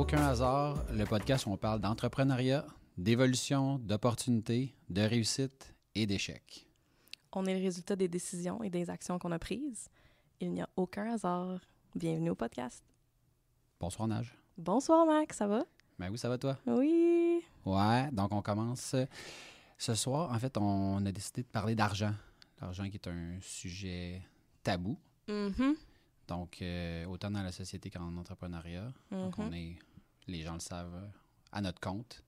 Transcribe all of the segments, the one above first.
aucun hasard, le podcast où on parle d'entrepreneuriat, d'évolution, d'opportunités, de réussite et d'échec. On est le résultat des décisions et des actions qu'on a prises. Il n'y a aucun hasard. Bienvenue au podcast. Bonsoir Nage. Bonsoir Max, ça va? Ben oui, ça va toi? Oui. Ouais, donc on commence. Euh, ce soir, en fait, on a décidé de parler d'argent. L'argent qui est un sujet tabou. Mm-hmm. Donc, euh, autant dans la société qu'en entrepreneuriat. Donc, on mm-hmm. est les gens le savent euh, à notre compte.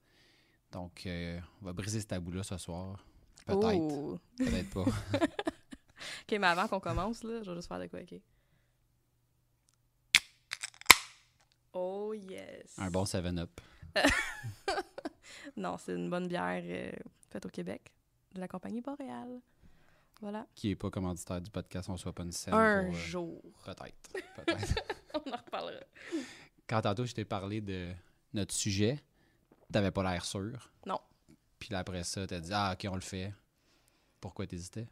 Donc, euh, on va briser ce tabou-là ce soir. Peut-être. Peut-être pas. OK, mais avant qu'on commence, là, je vais juste faire de quoi, Oh yes! Un bon 7-Up. non, c'est une bonne bière euh, faite au Québec de la compagnie Boréal. Voilà. Qui n'est pas commanditaire du podcast, on soit pas une scène. Un jour. Peut-être. Peut-être. on en reparlera. Quand tantôt, je t'ai parlé de notre sujet, t'avais pas l'air sûr. Non. Puis après ça, t'as dit Ah, ok, on le fait. Pourquoi t'hésitais?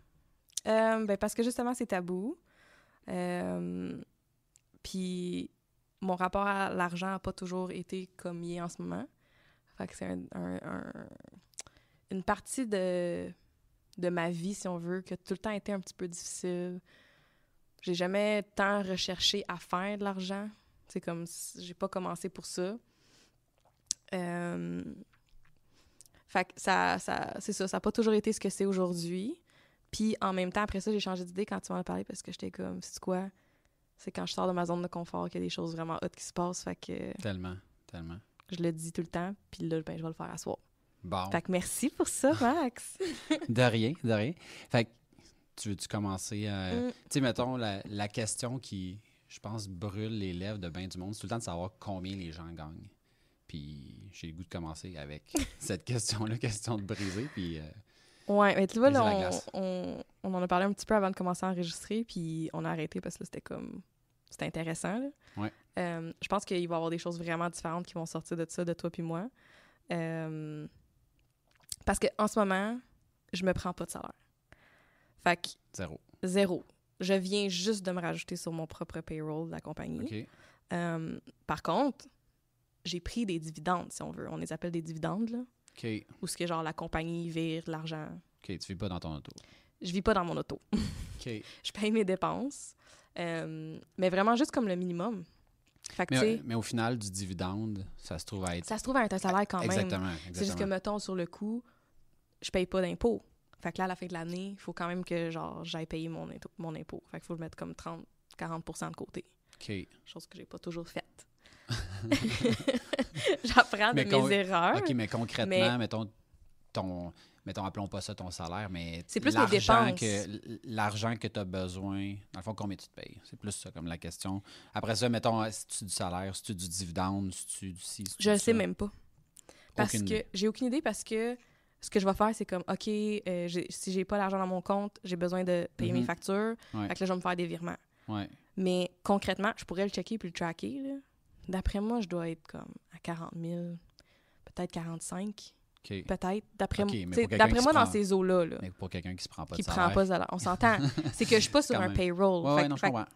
Euh, ben, parce que justement, c'est tabou. Euh, puis mon rapport à l'argent n'a pas toujours été comme il est en ce moment. Fait que c'est une partie de, de ma vie, si on veut, qui a tout le temps été un petit peu difficile. J'ai jamais tant recherché à faire de l'argent. C'est comme, j'ai pas commencé pour ça. Euh, fait que ça, ça c'est ça, ça n'a pas toujours été ce que c'est aujourd'hui. Puis en même temps, après ça, j'ai changé d'idée quand tu m'en as parlé parce que j'étais comme, c'est quoi? C'est quand je sors de ma zone de confort qu'il y a des choses vraiment hautes qui se passent. Fait que. Tellement, tellement. Je le dis tout le temps, puis là, ben, je vais le faire à soi. Bon. Fait que merci pour ça, Max. de rien, de rien. Fait que tu veux-tu commencer à. Euh, mm. Tu sais, mettons, la, la question qui, je pense, brûle les lèvres de bien du monde. C'est tout le temps de savoir combien les gens gagnent. Puis j'ai le goût de commencer avec cette question-là, question de briser. Puis. Euh, ouais, mais tu vois, on, en a parlé un petit peu avant de commencer à enregistrer, puis on a arrêté parce que c'était comme. C'était intéressant, là. Euh, je pense qu'il va y avoir des choses vraiment différentes qui vont sortir de ça, de toi puis moi. Euh, parce qu'en ce moment, je me prends pas de salaire. Fait que. Zéro. Zéro. Je viens juste de me rajouter sur mon propre payroll de la compagnie. Euh, par contre, j'ai pris des dividendes, si on veut. On les appelle des dividendes, là. OK. Ou ce que, genre, la compagnie vire l'argent. OK, tu vis pas dans ton auto. Je vis pas dans mon auto. OK. Je paye mes dépenses. Euh, mais vraiment juste comme le minimum. Fait mais, mais, au final, du dividende, ça se trouve à être... Ça se trouve à être un salaire quand même. Exactement. C'est juste que, mettons, sur le coup, je paye pas d'impôts. Fait que là, à la fin de l'année, il faut quand même que genre j'aille payer mon, mon impôt. Fait faut le mettre comme 30-40 de côté. Chose que j'ai pas toujours faite. J'apprends de mes erreurs. OK, mais concrètement, mettons, ton, mettons, appelons pas ça ton salaire, mais c'est plus l'argent que l'argent que tu as besoin. Dans le combien tu te payes C'est plus ça comme la question. Après ça, mettons, si tu du salaire, si tu du dividende, si tu du Je ne sais même pas. Parce que j'ai aucune idée parce que ce que je vais faire, c'est comme, OK, si euh, si j'ai pas l'argent dans mon compte, j'ai besoin de payer mes mhm. factures. Fait que là, je vais me faire des virements. Mais concrètement, je pourrais le checker puis le tracker. D'après moi, je dois être comme à 40 000, peut-être 45. Peut-être. D'après moi, dans ces eaux-là. mais pour quelqu'un qui se prend pas de qui salaire. prend pas de On s'entend. c'est que je suis pas sur un payroll. Ouais,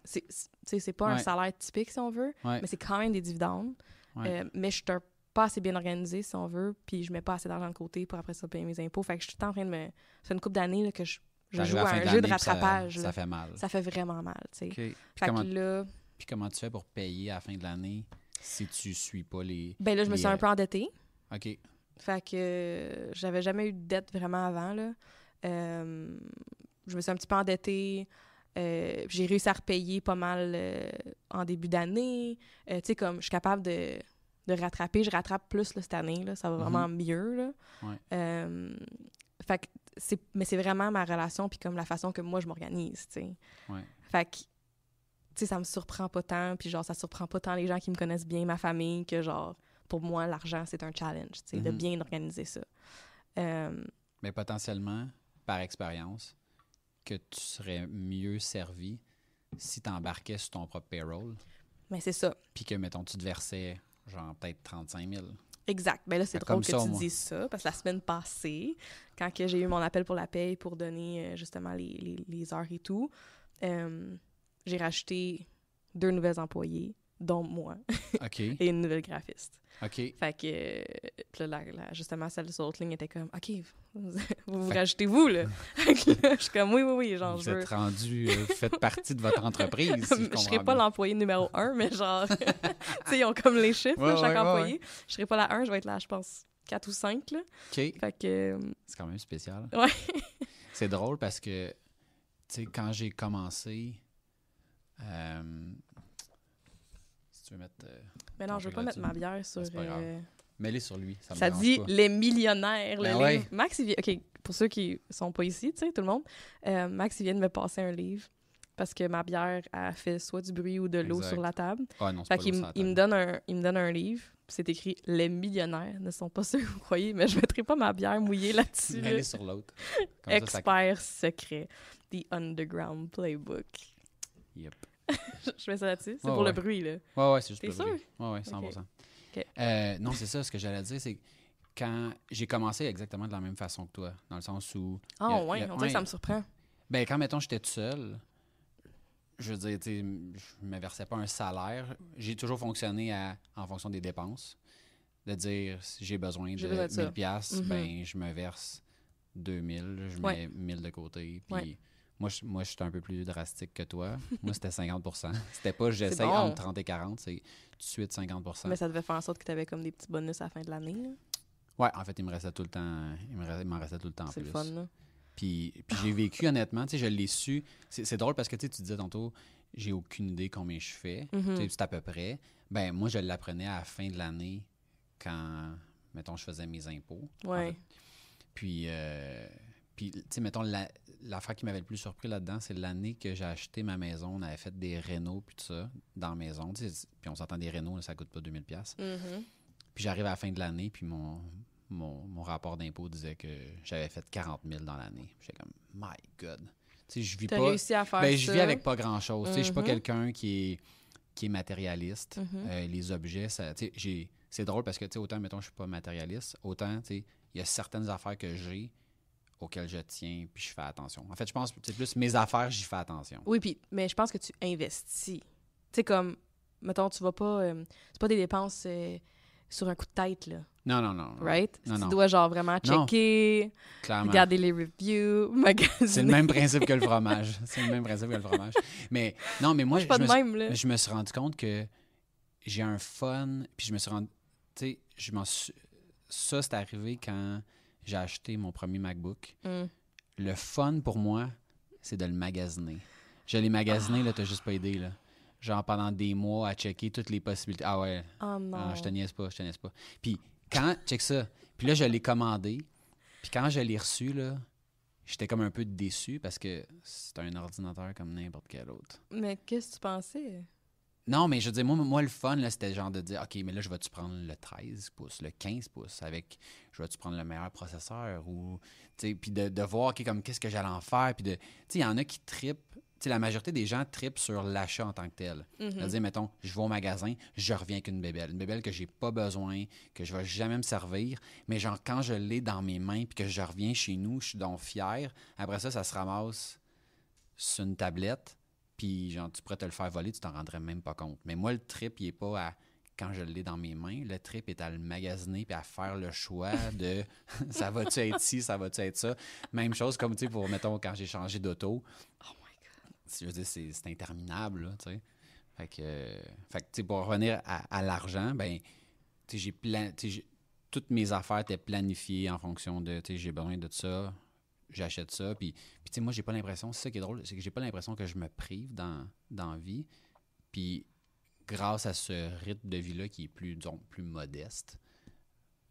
c'est pas un salaire typique, si on veut, mais c'est quand même des dividendes. Euh, mais je suis un c'est bien organisé, si on veut, puis je mets pas assez d'argent de côté pour après ça payer mes impôts. Fait que je suis tout en train de me. C'est une couple d'années que je, joue à, un jeu de rattrapage. Ça, fait mal. Ça fait vraiment mal, tu Puis comment tu fais pour payer à la fin de l'année si tu suis pas les. Ben là, je me suis un peu endettée. OK. Fait que euh, j'avais jamais eu de dette vraiment avant, là. Euh, je me suis un petit peu endettée. Euh, j'ai réussi à repayer pas mal en début d'année. tu sais, comme je suis capable de de rattraper. Je rattrape plus le cette année, ça va vraiment mhm. mieux. Euh, mais c'est vraiment ma relation, puis comme la façon que moi je m'organise, tu sais. que, ça me surprend pas tant, puis genre, ça surprend pas tant les gens qui me connaissent bien, ma famille, que genre, pour moi, l'argent, c'est un challenge, de mhm. bien organiser ça. Euh, mais potentiellement, par expérience, que tu serais mieux servi si tu embarquais sur ton propre payroll. Mais c'est ça. Puis que, mettons, tu te versais genre peut-être 35 000. Exact. mais ben là, c'est drôle que tu dises ça, parce que la semaine passée, quand j'ai eu mon appel pour la paye pour donner euh, justement les, les, les heures et tout, euh, j'ai racheté deux nouvelles employées dont moi. OK. Et une nouvelle graphiste. OK. Fait que, euh, plus là, justement, celle de l'autre ligne était comme, OK, vous vous, rajoutez vous, là. je suis comme, oui, oui, oui, genre, vous je êtes rendu, euh, faites partie de votre entreprise. je ne serais pas l'employé numéro un, mais genre, tu sais, ils ont comme les chiffres, chaque employé. Je ne serais pas la un, je vais être là, je pense, quatre ou cinq, là. OK. Fait que. Euh, C'est quand même spécial. Ouais. C'est drôle parce que, tu sais, quand j'ai commencé, mettre. Euh, mais non, je veux pas mettre ma bière sur. Ben, euh... les sur lui. Ça, dit les millionnaires. le ben Max, vient... OK, pour ceux qui sont pas ici, tu sais, tout le monde, euh, Max, il vient de me passer un livre parce que ma bière a fait soit du bruit ou de l'eau sur la table. Ah, fait qu'il il, me donne un, il me donne un livre. C'est écrit Les millionnaires ne sont pas ceux que vous croyez, mais je mettrai pas ma bière mouillée là-dessus. mets sur l'autre. Expert secret. The Underground Playbook. Yep. je mets ça là-dessus. C'est pour le bruit, là. Ouais, ouais, c'est juste pour le sûr? bruit. Ouais, ouais, 100 euh, Non, c'est ça, ce que j'allais dire, c'est quand j'ai commencé exactement de la même façon que toi, dans le sens où. Ah, oh, ouais, on dirait que ça me surprend. Ben, quand, mettons, j'étais tout seul, je veux dire, je ne me versais pas un salaire. J'ai toujours fonctionné en fonction des dépenses. De dire, si j'ai besoin de 1000$, mm-hmm. ben, je me verse 2000, je mets 1000 de côté, puis moi, je, suis un peu plus drastique que toi. Moi, c'était 50 C'était pas j'essaye entre 30 et 40, c'est tout de suite 50 Mais ça devait faire en sorte que tu avais comme des petits bonus à la fin de l'année. Ouais, en fait, il me restait tout le temps. Il me restait, tout le temps plus. C'est fun, là. Puis, puis j'ai vécu, honnêtement, tu sais, je l'ai su. C'est drôle parce que tu disais tantôt, j'ai aucune idée combien je fais. Mm-hmm. Tu sais, C'est à peu près. Ben, moi, je l'apprenais à la fin de l'année quand, mettons, je faisais mes impôts. Ouais. Puis, euh, puis tu sais, mettons, la, l'affaire qui m'avait le plus surpris là-dedans, c'est l'année que j'ai acheté ma maison. On avait fait des rénaux puis tout ça dans la maison. puis on s'entend des rénaux, ça coûte pas 2000$. pièces mm-hmm. Puis j'arrive à la fin de l'année, puis mon, mon, rapport d'impôt disait que j'avais fait 40 000 dans l'année. J'étais comme, my God. Tu je vis réussi à faire Mais ben, Je vis avec pas grand-chose. Je ne suis pas mm-hmm. quelqu'un qui est, qui est matérialiste. Mm-hmm. Euh, les objets, ça. c'est drôle parce que, tu autant, mettons, je suis pas matérialiste, autant, tu il y a certaines affaires que j'ai auquel je tiens, puis je fais attention. En fait, je pense c'est plus mes affaires, j'y fais attention. Oui, puis mais je pense que tu investis. Tu sais comme mettons tu vas pas euh, c'est pas des dépenses euh, sur un coup de tête là. Non non non. Right? Non, tu dois genre vraiment checker, regarder les reviews, magasiner. C'est le même principe que le fromage. c'est le même principe que le fromage. Mais non, mais moi je, me, suis rendu compte que j'ai un fun, puis je me suis rendu tu sais, je m'en suis... ça c'est arrivé quand j'ai acheté mon premier MacBook. Mm. Le fun pour moi, c'est de le magasiner. Je l'ai magasiné, là, t'as juste pas aidé, là. Genre pendant des mois à checker toutes les possibilités. Ah ouais. Oh ah, non. je te niaise pas, je te niaise pas. Puis quand, check ça. Puis là, je l'ai commandé. Puis quand je l'ai reçu, là, j'étais comme un peu déçu parce que c'est un ordinateur comme n'importe quel autre. Mais qu'est-ce que tu pensais? Non, mais je veux dire, moi, le fun, c'était genre de dire, OK, mais là, je vais-tu prendre le 13 pouces, le 15 pouces, avec, je vais-tu prendre le meilleur processeur, ou, tu sais, puis de, voir, OK, comme, qu'est-ce que j'allais en faire, puis de, tu sais, il y en a qui tripent, tu sais, la majorité des gens tripent sur l'achat en tant que tel. Je mhm. dire mettons, je vais au magasin, je reviens avec une bébelle, une bébelle que j'ai pas besoin, que je vais jamais me servir, mais genre, quand je l'ai dans mes mains, puis que je reviens chez nous, je suis donc fier, après ça, ça se ramasse sur une tablette, puis, genre, tu pourrais te le faire voler, tu t'en rendrais même pas compte. Mais moi, le trip, il est pas à quand je l'ai dans mes mains, le trip est à le magasiner puis à faire le choix de ça va-tu être ci, ça va-tu être ça. Même chose comme, tu sais, pour, mettons, quand j'ai changé d'auto. Oh my God. Je veux dire, c'est interminable, là, tu sais. Fait que, fait tu sais, pour revenir à, l'argent, ben, tu sais, j'ai plan... toutes mes affaires étaient planifiées en fonction de, tu sais, j'ai besoin de ça, j'achète ça. Puis, puis tu sais, moi, j'ai pas l'impression, c'est ça qui est drôle, c'est que j'ai pas l'impression que je me prive dans, dans vie. Puis, grâce à ce rythme de vie-là qui est plus, plus modeste,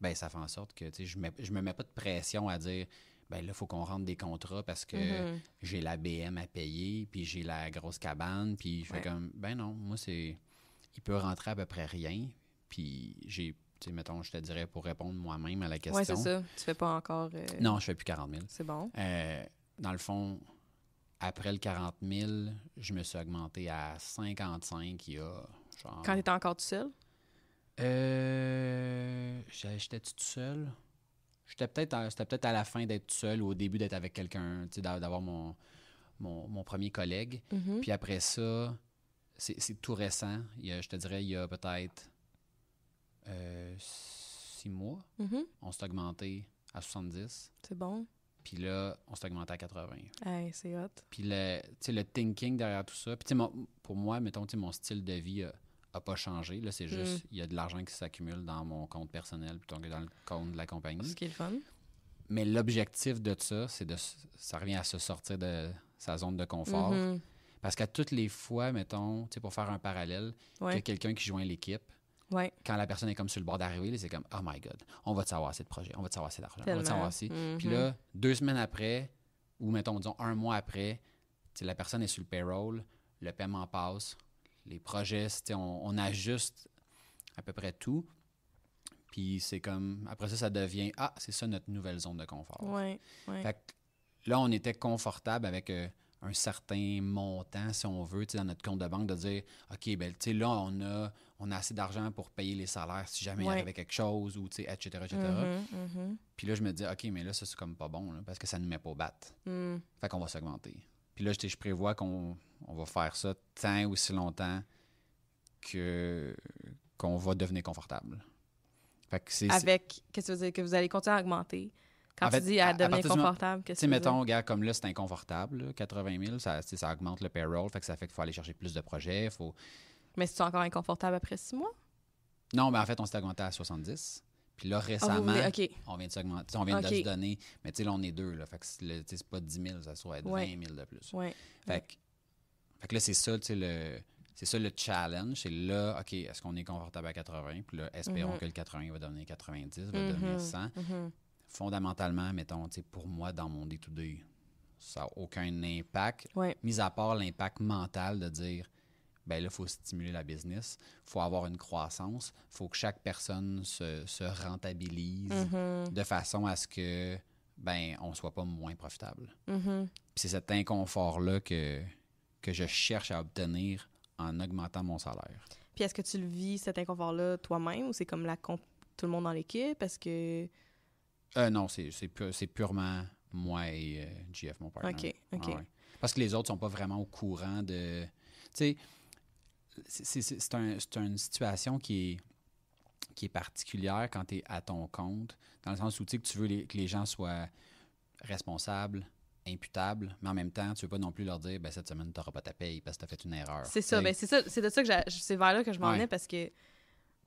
ben ça fait en sorte que, tu sais, je, me mets pas de pression à dire, ben là, il faut qu'on rentre des contrats parce que mm-hmm. j'ai la BM à payer, puis j'ai la grosse cabane, puis je fais comme, ben non, moi, c'est. Il peut rentrer à peu près rien, puis j'ai mettons, je te dirais pour répondre moi-même à la question. Oui, c'est ça. Tu fais pas encore. Euh, non, je fais plus 40 000. C'est bon. Euh, dans le fond, après le 40 000, je me suis augmenté à 55 il y a. Quand tu étais encore tout seul? Euh. J'étais-tu tout seul? J'étais peut-être peut-être à la fin d'être tout seul ou au début d'être avec quelqu'un, d'avoir mon, mon, premier collègue. Mm-hmm. Puis après ça, c'est tout récent. je te dirais, il y a peut-être euh, six mois, mm-hmm. on s'est augmenté à 70. C'est bon. Puis là, on s'est augmenté à 80. c'est hot. Puis le, thinking derrière tout ça. Puis pour moi, mettons, mon style de vie n'a pas changé. Là, c'est juste, mm. il y a de l'argent qui s'accumule dans mon compte personnel plutôt que dans le compte de la compagnie. Ce qui est le fun. Mais l'objectif de ça, c'est de. Ça revient à se sortir de sa zone de confort. Mm-hmm. Parce qu'à toutes les fois, mettons, pour faire un parallèle, il y a quelqu'un qui joint l'équipe, quand la personne est comme sur le bord d'arriver, c'est comme Oh my God, on va te savoir assez de on va te savoir assez d'argent, on va savoir assez. Mm-hmm. Puis là, deux semaines après, ou mettons, disons un mois après, la personne est sur le payroll, le paiement passe, les projets, on, ajuste à peu près tout. Puis c'est comme, après ça, ça devient Ah, c'est ça notre nouvelle zone de confort. Ouais, Fait que là, on était confortable avec. Euh, un certain montant, si on veut, dans notre compte de banque, de dire OK, ben, là, on a, on a assez d'argent pour payer les salaires si jamais il il avait quelque chose, ou etc. etc. Mm-hmm, mm-hmm. Puis là, je me dis OK, mais là, ça, c'est comme pas bon, parce que ça nous met pas au batte. Mm. Fait qu'on va s'augmenter. Puis là, je prévois qu'on va faire ça tant ou longtemps que qu'on va devenir confortable. Fait que c'est... Avec, qu'est-ce que ça veut dire, que vous allez continuer à augmenter quand tu dis à, devenir confortable, qu'est-ce que mettons, gars, comme là, c'est inconfortable, 80 000, ça, ça augmente le payroll, fait que ça fait qu'il faut aller chercher plus de projets. Faut... Mais c'est encore inconfortable après six mois? Non, mais en fait, on s'est augmenté à 70. Puis là, ah, récemment, on vient de s'augmenter, on vient de se donner. Mais tu sais, là, on est deux, là. Fait que c'est pas 10 000, ça soit être 20 000 de plus. Oui. Fait, fait, que là, c'est ça, tu sais, le. C'est ça le challenge, c'est là, OK, est-ce qu'on est confortable à 80? Puis là, espérons mhm. que le 80 va devenir 90, va donner mhm, devenir 100 fondamentalement, mettons, pour moi, dans mon day-to-day, ça n'a aucun impact, mis à part l'impact mental de dire, ben là, il faut stimuler la business, il faut avoir une croissance, il faut que chaque personne se, rentabilise mm-hmm. de façon à ce que ben on soit pas moins profitable. Mm-hmm. C'est cet inconfort-là que, que je cherche à obtenir en augmentant mon salaire. Puis est-ce que tu le vis, cet inconfort-là, toi-même, ou c'est comme la tout le monde dans l'équipe? Est-ce que euh, non, c'est purement moi et euh, JF, mon partenaire. OK, OK. Ah parce que les autres sont pas vraiment au courant de. Tu sais, c'est un, une situation qui est, qui est particulière quand tu es à ton compte, dans le sens où tu que tu veux que les gens soient responsables, imputables, mais en même temps, tu veux pas non plus leur dire, ben, cette semaine, tu n'auras pas ta paye parce que tu as fait une erreur. C'est ça, mais ben, c'est c'est de ça que c'est vers là que je m'en parce que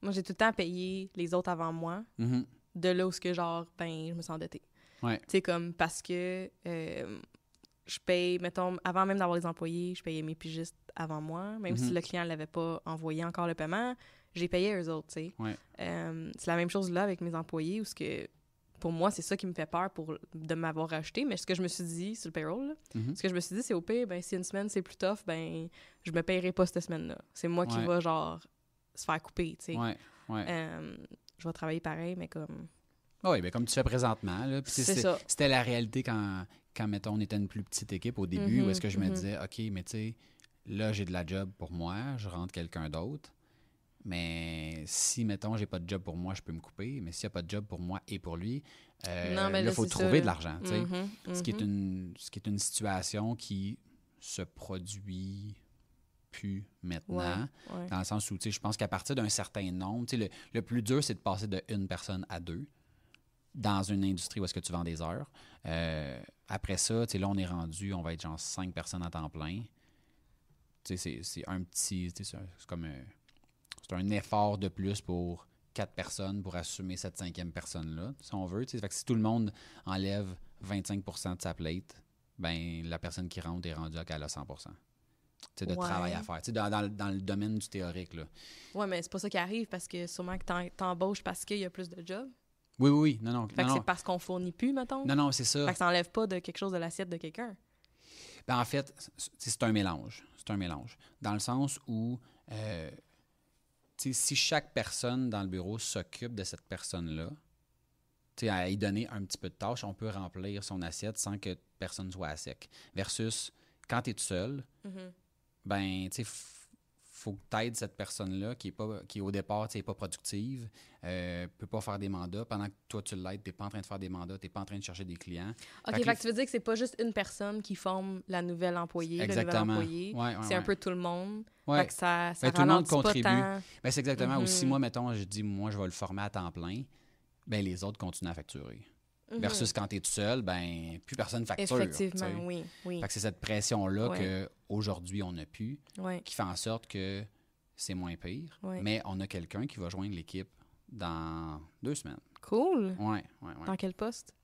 moi, j'ai tout le temps payé les autres avant moi. Mm-hmm de là où que genre, ben, je me sens endettée. Ouais. Tu sais, comme parce que euh, je paye, mettons, avant même d'avoir les employés, je payais mes pigistes avant moi, même si mhm. le client ne l'avait pas envoyé encore le paiement, j'ai payé eux autres, tu sais. Euh, c'est la même chose là avec mes employés, où ce que, pour moi, c'est ça qui me fait peur pour, de m'avoir racheté. mais ce que je me suis dit sur le payroll, mhm. ce que je me suis dit, c'est au pire, ben, si une semaine c'est plus tough, ben, je me payerai pas cette semaine-là. C'est moi qui va, genre, se faire couper, tu sais. Euh, je vais travailler pareil, mais comme. Ah oui, mais ben, comme tu fais présentement. C'était la réalité quand, quand, mettons, on était une plus petite équipe au début, mhm, où est-ce que je me mhm. disais, OK, mais tu sais, là, j'ai de la job pour moi, je rentre quelqu'un d'autre. Mais si, mettons, j'ai pas de job pour moi, je peux me couper. Mais s'il n'y a pas de job pour moi et pour lui, euh, là, il faut trouver de l'argent. Mhm, ce, qui est ce qui est une situation qui se produit pu maintenant. Dans le sens où, je pense qu'à partir d'un certain nombre, le, plus dur, c'est de passer de une personne à deux dans une industrie où est-ce que tu vends des heures. Euh, après ça, là, on est rendu, on va être genre cinq personnes à temps plein. C'est un petit, c'est comme un, euh, c'est un effort de plus pour quatre personnes pour assumer cette cinquième personne-là, si on veut. si tout le monde enlève 25 de sa plate, ben la personne qui rentre est rendue à 100 de travail à faire, dans, dans, dans, le domaine du théorique. Oui, mais c'est pas ça qui arrive parce que sûrement que t'embauches parce qu'il y a plus de jobs. Oui, oui, oui. Non, non. c'est parce qu'on fournit plus, mettons. Non, non, c'est ça. Fait que ça n'enlève pas de quelque chose de l'assiette de quelqu'un. Ben, en fait, c'est un mélange. C'est un mélange. Dans le sens où, euh, si chaque personne dans le bureau s'occupe de cette personne-là, tu à y donner un petit peu de tâche, on peut remplir son assiette sans que personne soit à sec. Versus quand tu tout seul, mm-hmm ben, tu sais, faut que aides cette personne-là qui est pas qui au départ n'est pas productive, euh, peut pas faire des mandats. Pendant que toi tu l'aides, tu n'es pas en train de faire des mandats, tu n'es pas en train de chercher des clients. Ok, fait que, tu veux dire que c'est pas juste une personne qui forme la nouvelle employée, le nouvel employé. c'est un peu tout le monde. Fait que ça, ça ben, tout le monde contribue. Ben, c'est exactement. aussi. Ou si mhm. moi mettons, je dis moi je vais le former à temps plein, ben les autres continuent à facturer. Mhm. Versus quand tu es tout seul, ben plus personne facture. Effectivement, oui, oui. Fait que c'est cette pression-là qu'aujourd'hui, on n'a plus, qui fait en sorte que c'est moins pire. Mais on a quelqu'un qui va joindre l'équipe dans deux semaines. Cool. Ouais, ouais, Dans quel poste?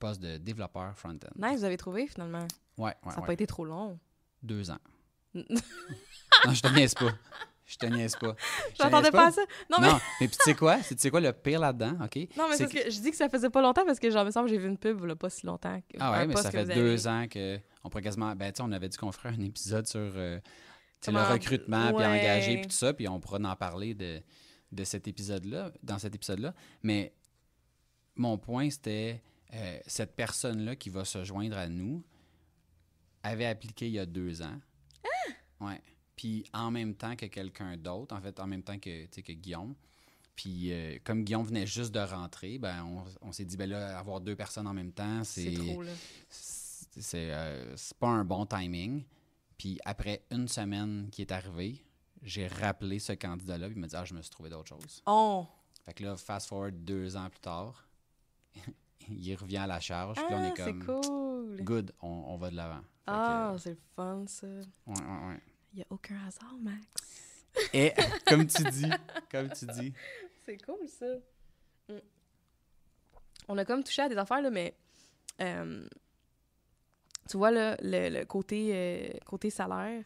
Poste de développeur front-end. Nice, vous avez trouvé finalement. Ouais, Ça n'a pas été trop long. Deux ans. non, je te niaise pas. Je te niaise pas. J'entendais pas. ça. Non, mais. puis tu sais quoi? C'est tu sais quoi le pire là-dedans? OK? Non, mais c'est que... je dis que ça faisait pas longtemps parce que, genre, me semble, j'ai vu une pub, là, pas si longtemps. Ah ouais, mais ça fait deux ans que. On pourrait quasiment. Ben, tu sais, on avait dit qu'on ferait un épisode sur euh, le recrutement, puis engager, puis tout ça, puis on pourra en parler de, de cet épisode-là, dans cet épisode-là. Mais mon point, c'était euh, cette personne-là qui va se joindre à nous avait appliqué il y a deux ans. Ah! Ouais puis en même temps que quelqu'un d'autre, en fait, en même temps que, que Guillaume. Puis euh, comme Guillaume venait juste de rentrer, ben on, s'est dit, ben là, avoir deux personnes en même temps, c'est... Euh, c'est pas un bon timing. Puis après une semaine qui est arrivée, j'ai rappelé ce candidat-là, puis il m'a dit, ah, je me suis trouvé d'autres choses. Oh! Fait que là, fast forward deux ans plus tard, il revient à la charge, puis on est ah, comme... c'est cool! Good, on, va de l'avant. Ah, c'est fun, ça! Ouais, ouais, ouais. Il n'y a aucun hasard, Max. Et comme tu dis, comme tu dis. C'est cool, ça. Mm. On a comme touché à des affaires, là, mais euh, tu vois, le, côté, euh, côté salaire,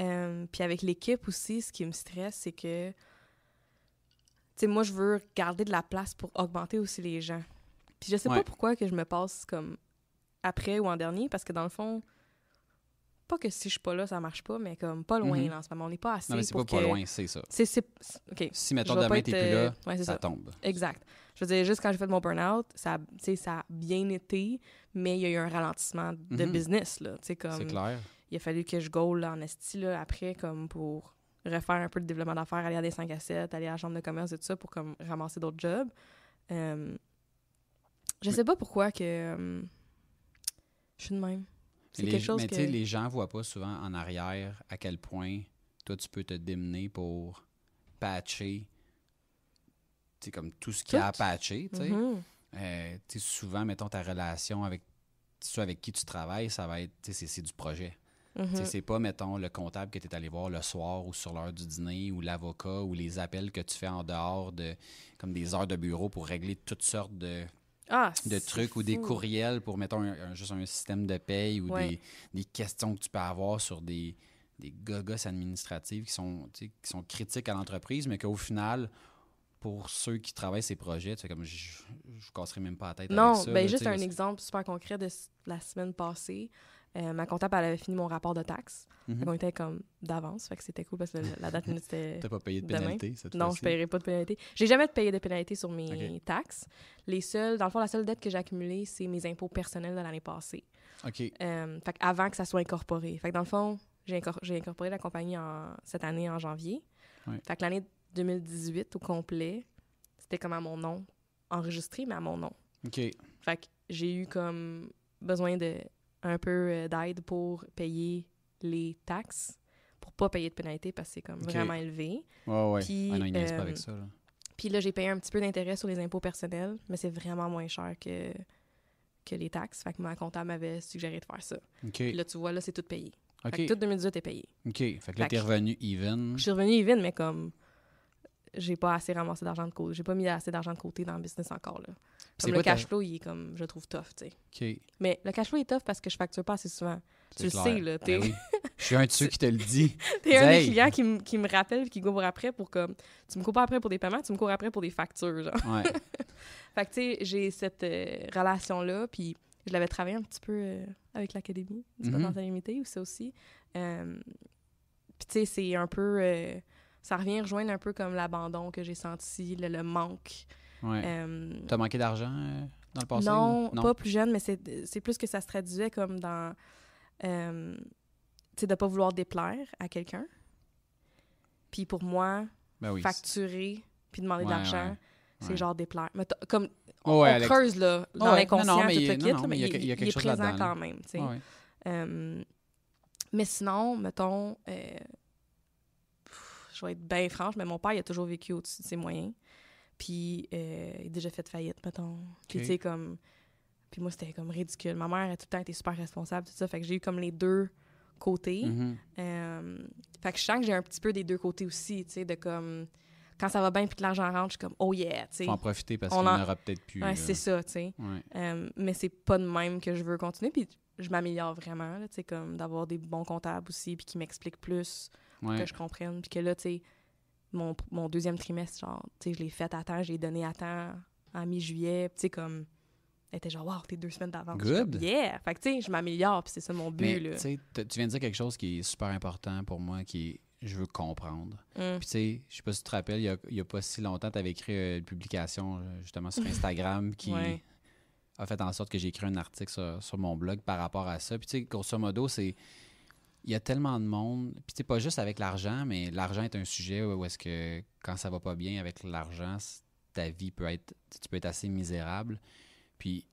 euh, puis avec l'équipe aussi, ce qui me stresse, c'est que, tu moi, je veux garder de la place pour augmenter aussi les gens. Puis je sais pas pourquoi que je me passe comme après ou en dernier, parce que dans le fond, pas que si je suis pas là, ça marche pas, mais comme pas loin mhm. en ce moment. On n'est pas assez. Non, mais c'est pas pas loin, c'est ça. si maintenant Okay. Si, mettons, demain, t'es plus là, euh, ça, tombe. Exact. Je veux dire, juste quand j'ai fait mon burn-out, ça, ça a bien été, mais il y a eu un ralentissement de mhm. business. Là, c'est clair. Il a fallu que je goal en esti après comme pour refaire un peu de développement d'affaires, aller à des 5 à 7, aller à la chambre de commerce et tout ça pour comme ramasser d'autres jobs. Euh, je sais pas pourquoi que... Euh, je suis de même. C'est mais les gens voient pas souvent en arrière à quel point toi, tu peux te démener pour patcher c'est comme tout ce qui a patché patcher. Mm-hmm. Euh, souvent, mettons, ta relation avec ceux avec qui tu travailles, ça va être, c'est du projet. Mm C'est pas, mettons, le comptable que tu es allé voir le soir ou sur l'heure du dîner ou l'avocat ou les appels que tu fais en dehors de comme des heures de bureau pour régler toutes sortes de ah, de trucs ou des courriels pour, mettons, un, juste un système de paye ou des, questions que tu peux avoir sur des, des gogos administratives qui sont, qui sont critiques à l'entreprise, mais qu'au final, pour ceux qui travaillent ces projets, comme je ne casserai même pas la tête. Non, avec ça, ben, juste un exemple super concret de la semaine passée. Euh, ma comptable, elle avait fini mon rapport de taxes. Mm On était comme d'avance, fait que c'était cool parce que la date limite, c'était. T'as pas payé de pénalité cette Non, je paierai pas de pénalité. J'ai jamais payé de pénalité sur mes taxes. Les seules, dans le fond, la seule dette que j'ai accumulée, c'est mes impôts personnels de l'année passée. OK. Euh, fait avant que ça soit incorporé. Fait que dans le fond, j'ai incorporé la compagnie en, cette année en janvier. Fait que l'année 2018 au complet, c'était comme à mon nom, enregistré, mais à mon nom. OK. Fait que j'ai eu comme besoin de un peu euh, d'aide pour payer les taxes, pour pas payer de pénalité parce que c'est comme vraiment élevé. ouais, Puis, euh, Là. Puis là, j'ai payé un petit peu d'intérêt sur les impôts personnels, mais c'est vraiment moins cher que, que les taxes. Fait que ma comptable m'avait suggéré de faire ça. Puis là, tu vois, là, c'est tout payé. tout 2018 est payé. OK. Fait que là, t'es revenu even. Je suis revenu even, mais comme j'ai pas assez ramassé d'argent de côté. J'ai pas mis assez d'argent de côté dans le business encore, comme le cash flow, il est comme, je trouve tough, tu sais. Mais le cash flow est tough parce que je facture pas assez souvent. Tu le sais, là. Ben je suis un de ceux qui te le dit. T'es un des clients qui, me rappelle et qui court après pour comme. Tu me cours pas après pour des paiements, tu me cours après pour des factures, genre. fait que, tu sais, j'ai cette euh, relation-là, puis je l'avais travaillé un petit peu euh, avec l'Académie du mm mm-hmm. limité, ou ça aussi. puis, tu sais, c'est un peu. Euh, ça revient rejoindre un peu comme l'abandon que j'ai senti, le manque. Euh, t'as manqué d'argent euh, dans le passé? Non, pas plus jeune, mais c'est plus que ça se traduisait comme dans. Euh, tu sais, de pas vouloir déplaire à quelqu'un. Puis pour moi, ben facturer puis demander de l'argent, c'est genre déplaire. comme on, creuse là, dans l'inconscient, tout le kit, mais, il, est présent quand même. mais sinon, mettons je vais être bien franche, mais mon père, il a toujours vécu au-dessus de ses moyens. Puis euh, il a déjà fait faillite, mettons. Puis tu sais, comme. Puis moi, c'était comme ridicule. Ma mère a tout le temps été super responsable, tout ça. Fait que j'ai eu comme les deux côtés. Mhm. Euh, fait que je sens que j'ai un petit peu des deux côtés aussi, tu sais, de comme. Quand ça va bien puis que l'argent rentre, je suis comme, oh yeah, tu sais. Faut en profiter parce qu'on n'aura aura peut-être plus. Ouais, c'est ça, tu sais. Euh, mais c'est pas de même que je veux continuer. Puis je m'améliore vraiment, tu sais, comme d'avoir des bons comptables aussi, puis qui m'expliquent plus, que je comprenne. Puis que là, tu sais mon, deuxième trimestre, genre, tu sais, je l'ai fait à temps, je l'ai donné à temps en mi-juillet, tu sais, comme, elle était genre, wow, t'es deux semaines d'avance. Yeah. Fait que, tu sais, je m'améliore, puis c'est ça mon but, Tu viens de dire quelque chose qui est super important pour moi, qui est je veux comprendre. Mm. Puis, tu sais, je sais pas si tu te rappelles, il n'y a, pas si longtemps, tu avais écrit euh, une publication euh, justement sur Instagram qui a fait en sorte que j'ai écrit un article sur, mon blog par rapport à ça. Puis, tu sais, grosso modo, c'est il y a tellement de monde. Puis c'est pas juste avec l'argent, mais l'argent est un sujet où est-ce que quand ça va pas bien avec l'argent, ta vie peut être, tu peux être assez misérable. Puis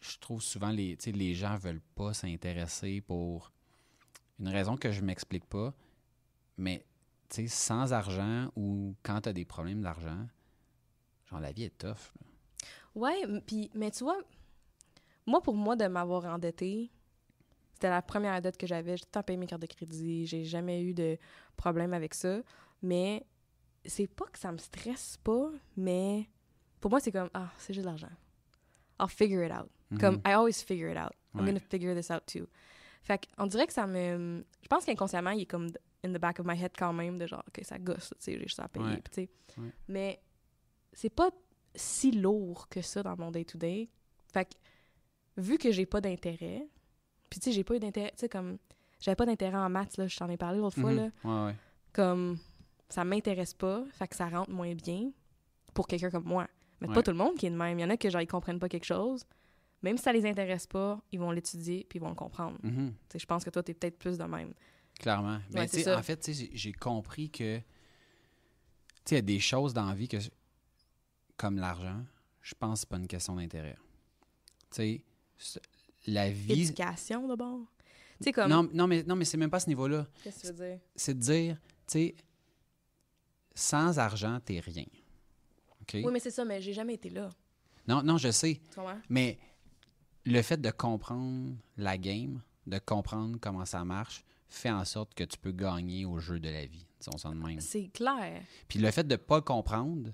je trouve souvent les, les gens veulent pas s'intéresser pour une raison que je m'explique pas, mais tu sais sans argent ou quand tu as des problèmes d'argent, genre la vie est tough. Ouais, puis mais tu vois, moi pour moi de m'avoir endetté, c'était la première dette que j'avais. J'ai tant payé mes cartes de crédit. J'ai jamais eu de problème avec ça. Mais c'est pas que ça me stresse pas, mais pour moi, c'est comme Ah, c'est juste de l'argent. I'll figure it out. Mhm. Comme I always figure it out. I'm going gonna figure this out too. Fait qu'on dirait que ça me. Je pense qu'inconsciemment, il est comme in the back of my head quand même, de genre, OK, ça gosse, tu sais, j'ai juste à payer, sais. Mais c'est pas si lourd que ça dans mon day-to-day. Fait que, vu que j'ai pas d'intérêt, puis, tu sais, j'ai pas eu d'intérêt, tu sais, comme, j'avais pas d'intérêt en maths, là, je t'en ai parlé l'autre fois, mhm. là. Ouais, ouais. Comme, ça m'intéresse pas, fait que ça rentre moins bien pour quelqu'un comme moi. Mais pas tout le monde qui est de même. Il y en a que, genre, ils comprennent pas quelque chose. Même si ça les intéresse pas, ils vont l'étudier puis ils vont le comprendre. Mhm. Tu sais, je pense que toi, t'es peut-être plus de même. Clairement. mais tu sais, en fait, tu sais, j'ai compris que, tu sais, il y a des choses dans la vie que, comme l'argent, je pense que pas une question d'intérêt. Tu sais, la vie. Éducation d'abord. Comme... Non, non, mais, non, mais c'est même pas ce niveau-là. Qu'est-ce que tu veux dire? C'est de dire, tu sais, sans argent, t'es rien. Oui, mais c'est ça, mais j'ai jamais été là. Non, non, je sais. Mais le fait de comprendre la game, de comprendre comment ça marche, fait en sorte que tu peux gagner au jeu de la vie. On s'en même. C'est clair. Puis le fait de ne pas comprendre,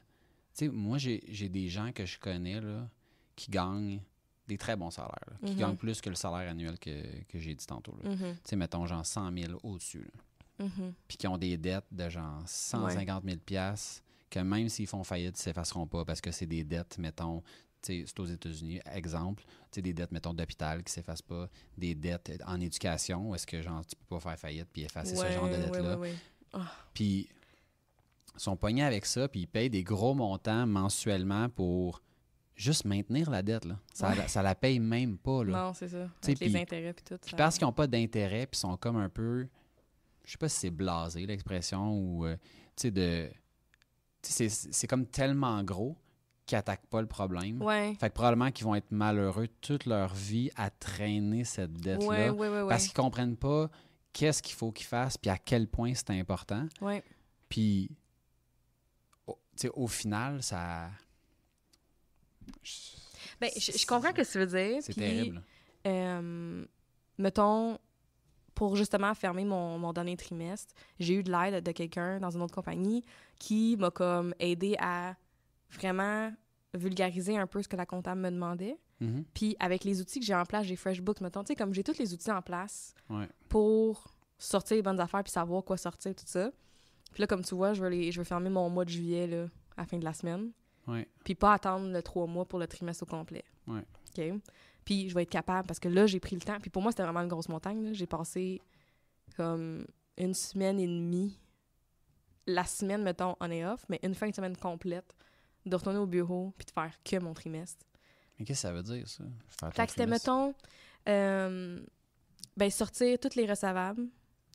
tu sais, moi, j'ai des gens que je connais là, qui gagnent des très bons salaires, qui mhm. gagnent plus que le salaire annuel que, j'ai dit tantôt. Mhm. Tu sais, mettons genre 100 000 au-dessus. Mhm. Puis qui ont des dettes de genre 150 000 que même s'ils font faillite, ils ne s'effaceront pas parce que c'est des dettes, mettons, c'est aux États-Unis, exemple, tu des dettes, mettons, d'hôpital qui ne s'effacent pas, des dettes en éducation, est-ce que genre, tu peux pas faire faillite puis effacer ce genre de dettes-là. Ah. Puis, ils sont pognés avec ça, puis ils payent des gros montants mensuellement pour juste maintenir la dette, là. Ça, la, paye même pas. Là. Non, c'est ça. Avec les intérêts puis tout. ça... parce qu'ils n'ont pas d'intérêt, puis sont comme un peu. Je sais pas si c'est blasé l'expression ou. Euh, de. C'est comme tellement gros qu'ils n'attaquent pas le problème. Ouais. Fait que probablement qu'ils vont être malheureux toute leur vie à traîner cette dette-là. parce qu'ils comprennent pas qu'est-ce qu'il faut qu'ils fassent, puis à quel point c'est important. Puis, au final, ça ben, je, comprends ce que tu veux dire. C'est terrible. Euh, mettons, pour justement fermer mon, mon dernier trimestre, j'ai eu de l'aide de quelqu'un dans une autre compagnie qui m'a comme aidé à vraiment vulgariser un peu ce que la comptable me demandait. Mhm. Puis avec les outils que j'ai en place, j'ai FreshBooks. mettons, tu sais, comme j'ai tous les outils en place pour sortir les bonnes affaires puis savoir quoi sortir, tout ça. Puis là, comme tu vois, je veux, les, je veux fermer mon mois de juillet là, à la fin de la semaine. Puis pas attendre le trois mois pour le trimestre au complet. OK? Puis je vais être capable parce que là, j'ai pris le temps. Puis pour moi, c'était vraiment une grosse montagne. J'ai passé comme une semaine et demie, la semaine, mettons, on est off, mais une fin de semaine complète de retourner au bureau puis de faire que mon trimestre. Mais qu'est-ce que ça veut dire, ça? fait que c'était, mettons, euh, ben sortir toutes les recevables,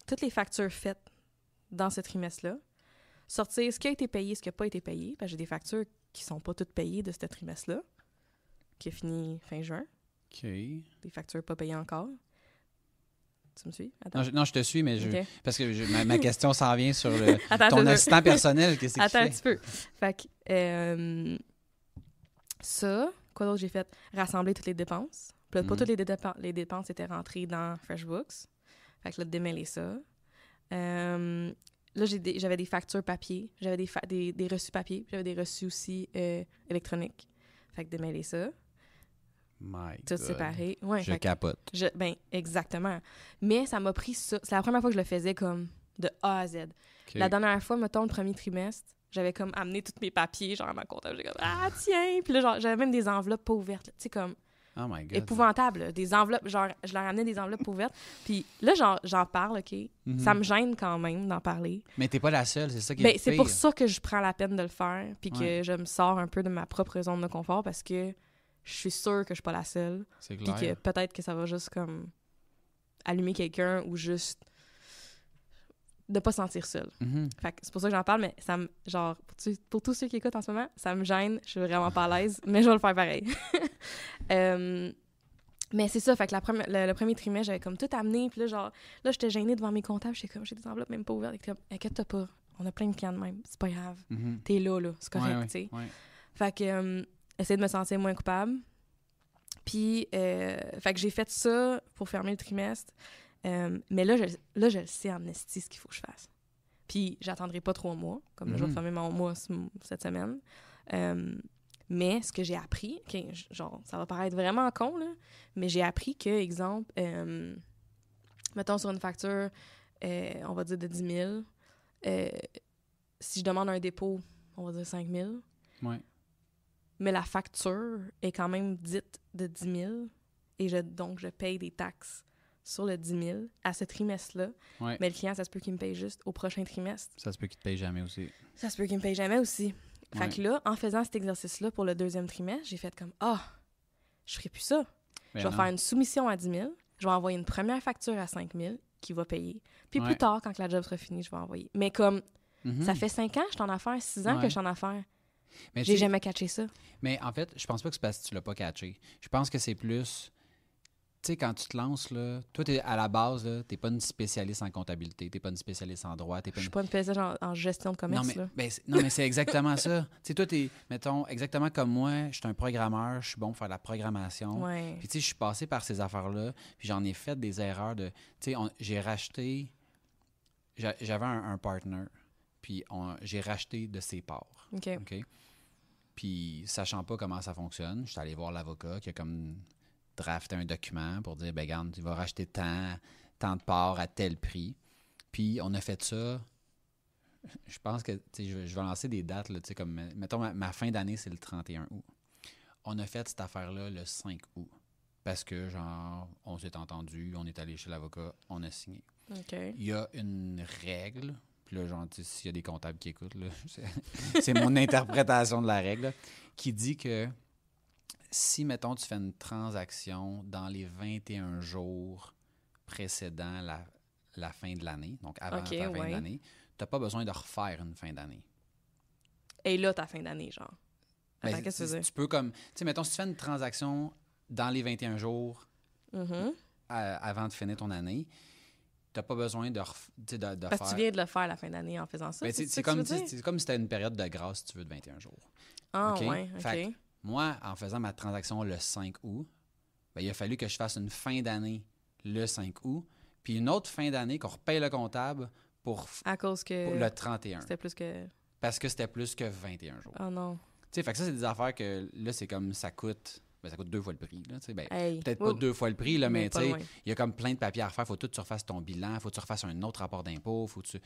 toutes les factures faites dans ce trimestre-là, sortir ce qui a été payé, ce qui n'a pas été payé, parce j'ai des factures qui sont pas toutes payées de ce trimestre-là, qui a fini fin juin. OK. Des factures pas payées encore. Tu me suis? Non, je, te suis, mais je, parce que ma, question s'en vient sur ton assistant personnel. Attends un petit peu. Fait euh, ça, quoi d'autre j'ai fait? Rassembler toutes les dépenses. Puis là, pas mm. toutes les, dépenses, les dépenses étaient rentrées dans FreshBooks. Fait que là, démêler ça. Euh, là, j'avais des, factures papier, j'avais des, des, reçus papier, j'avais des reçus aussi euh, électroniques. Fait que de mêler ça. My tout séparé. Ouais, je capote. Je, ben, exactement. Mais ça m'a pris ça. C'est la première fois que je le faisais comme de A à Z. La dernière fois, mettons, le premier trimestre, j'avais comme amené tous mes papiers, genre à ma comptable. J'ai comme, ah, tiens. Puis là, j'avais même des enveloppes pas ouvertes. Tu sais, comme Oh my God. Épouvantable. Des enveloppes, genre, je leur ramenais des enveloppes ouvertes. Puis là, j'en parle, OK? Mm-hmm. Ça me gêne quand même d'en parler. Mais t'es pas la seule, c'est ça qui est Mais ben, C'est pour ça que je prends la peine de le faire, puis que je me sors un peu de ma propre zone de confort parce que je suis sûre que je suis pas la seule. C'est clair. Puis que peut-être que ça va juste comme allumer quelqu'un ou juste de pas sentir seul. Mm-hmm. Fait que Fait c'est pour ça que j'en parle, mais ça me, genre, pour, pour, tous ceux qui écoutent en ce moment, ça me gêne, je suis vraiment pas à l'aise, mais je vais le faire pareil. Euh, mais c'est ça, fait que le, premier trimestre, j'avais comme tout amené. Puis là, genre, là, j'étais gênée devant mes comptables. J'étais comme, j'ai des enveloppes même pas ouvertes. et comme, inquiète pas, on a plein de clients de même. C'est pas grave. Mhm. T'es là, là. C'est correct, tu sais. Fait que, euh, essayer de me sentir moins coupable. Puis, euh, fait que j'ai fait ça pour fermer le trimestre. mais là, je, sais en ce qu'il faut que je fasse. Puis, j'attendrai pas trois mois. Comme je vais mhm. fermer mon mois cette semaine. Mais ce que j'ai appris, genre, ça va paraître vraiment con, mais j'ai appris que, exemple, euh, mettons sur une facture, euh, on va dire de 10 000, euh, si je demande un dépôt, on va dire 5 000. Mais la facture est quand même dite de 10 000 et donc je paye des taxes sur le 10 000 à ce trimestre-là. Mais le client, ça se peut qu'il me paye juste au prochain trimestre. Ça se peut qu'il ne te paye jamais aussi. Ça se peut qu'il me paye jamais aussi. Fait que là, en faisant cet exercice-là pour le deuxième trimestre, j'ai fait comme Ah, oh, je ferai plus ça. Ben je vais faire une soumission à 10 000, je vais envoyer une première facture à 5 000 qui va payer. Puis plus tard, quand la job sera finie, je vais envoyer. Mais comme mhm. ça fait 5 ans, que je suis en affaires, 6 ans que je suis en affaires. J'ai jamais catché ça. Mais en fait, je pense pas que c'est parce que tu l'as pas catché. Je pense que c'est plus tu sais, quand tu te lances, là, toi, à la base, tu n'es pas une spécialiste en comptabilité, tu n'es pas une spécialiste en droit. pas Je suis pas une spécialiste en, gestion de commerce. Ben, non, mais, c'est exactement ça. Tu sais, toi, tu mettons, exactement comme moi, je suis un programmeur, je suis bon pour faire de la programmation. Ouais. Puis, tu sais, je suis passé par ces affaires-là, puis j'en ai fait des erreurs de. Tu sais, j'ai racheté. J'avais un, partenaire partner, puis j'ai racheté de ses parts. OK. Puis, sachant pas comment ça fonctionne, je suis allé voir l'avocat qui a comme drafter un document pour dire, ben regarde, tu vas racheter tant, tant de parts à tel prix. Puis on a fait ça. Je pense que tu je, je, vais lancer des dates, là, comme mettons, ma, fin d'année, c'est le 31 août. On a fait cette affaire-là le 5 août. Parce que, genre, on s'est entendu, on est allé chez l'avocat, on a signé. Il y a une règle. Puis là, genre, s'il y a des comptables qui écoutent, c'est mon interprétation de la règle, qui dit que si, mettons, tu fais une transaction dans les 21 jours précédant la, fin de l'année, donc avant ta fin d'année, tu n'as pas besoin de refaire une fin d'année. Et là, ta fin d'année, genre. Ben, Attends, qu'est-ce que tu Tu peux comme. Tu sais, mettons, si tu fais une transaction dans les 21 jours mm-hmm. avant de finir ton année, tu t'as pas besoin de, refaire... Parce que tu viens de le faire la fin d'année en faisant ça. c'est, comme, comme si c'était une période de grâce, si tu veux, de 21 jours. Ah, ouais, OK. Moi, en faisant ma transaction le 5 août, ben, il a fallu que je fasse une fin d'année le 5 août, puis une autre fin d'année qu'on repaye le comptable pour, à cause que le 31. C'était plus que... Parce que c'était plus que 21 jours. Oh non. Tu sais, fait que ça, c'est des affaires que là, c'est comme ça coûte. Ben, ça coûte deux fois le prix. Ben, peut-être pas deux fois le prix, là, mais il y a comme plein de papiers à refaire. faut tout que tu refasses ton bilan, faut que tu refasses un autre rapport d'impôt, faut tu...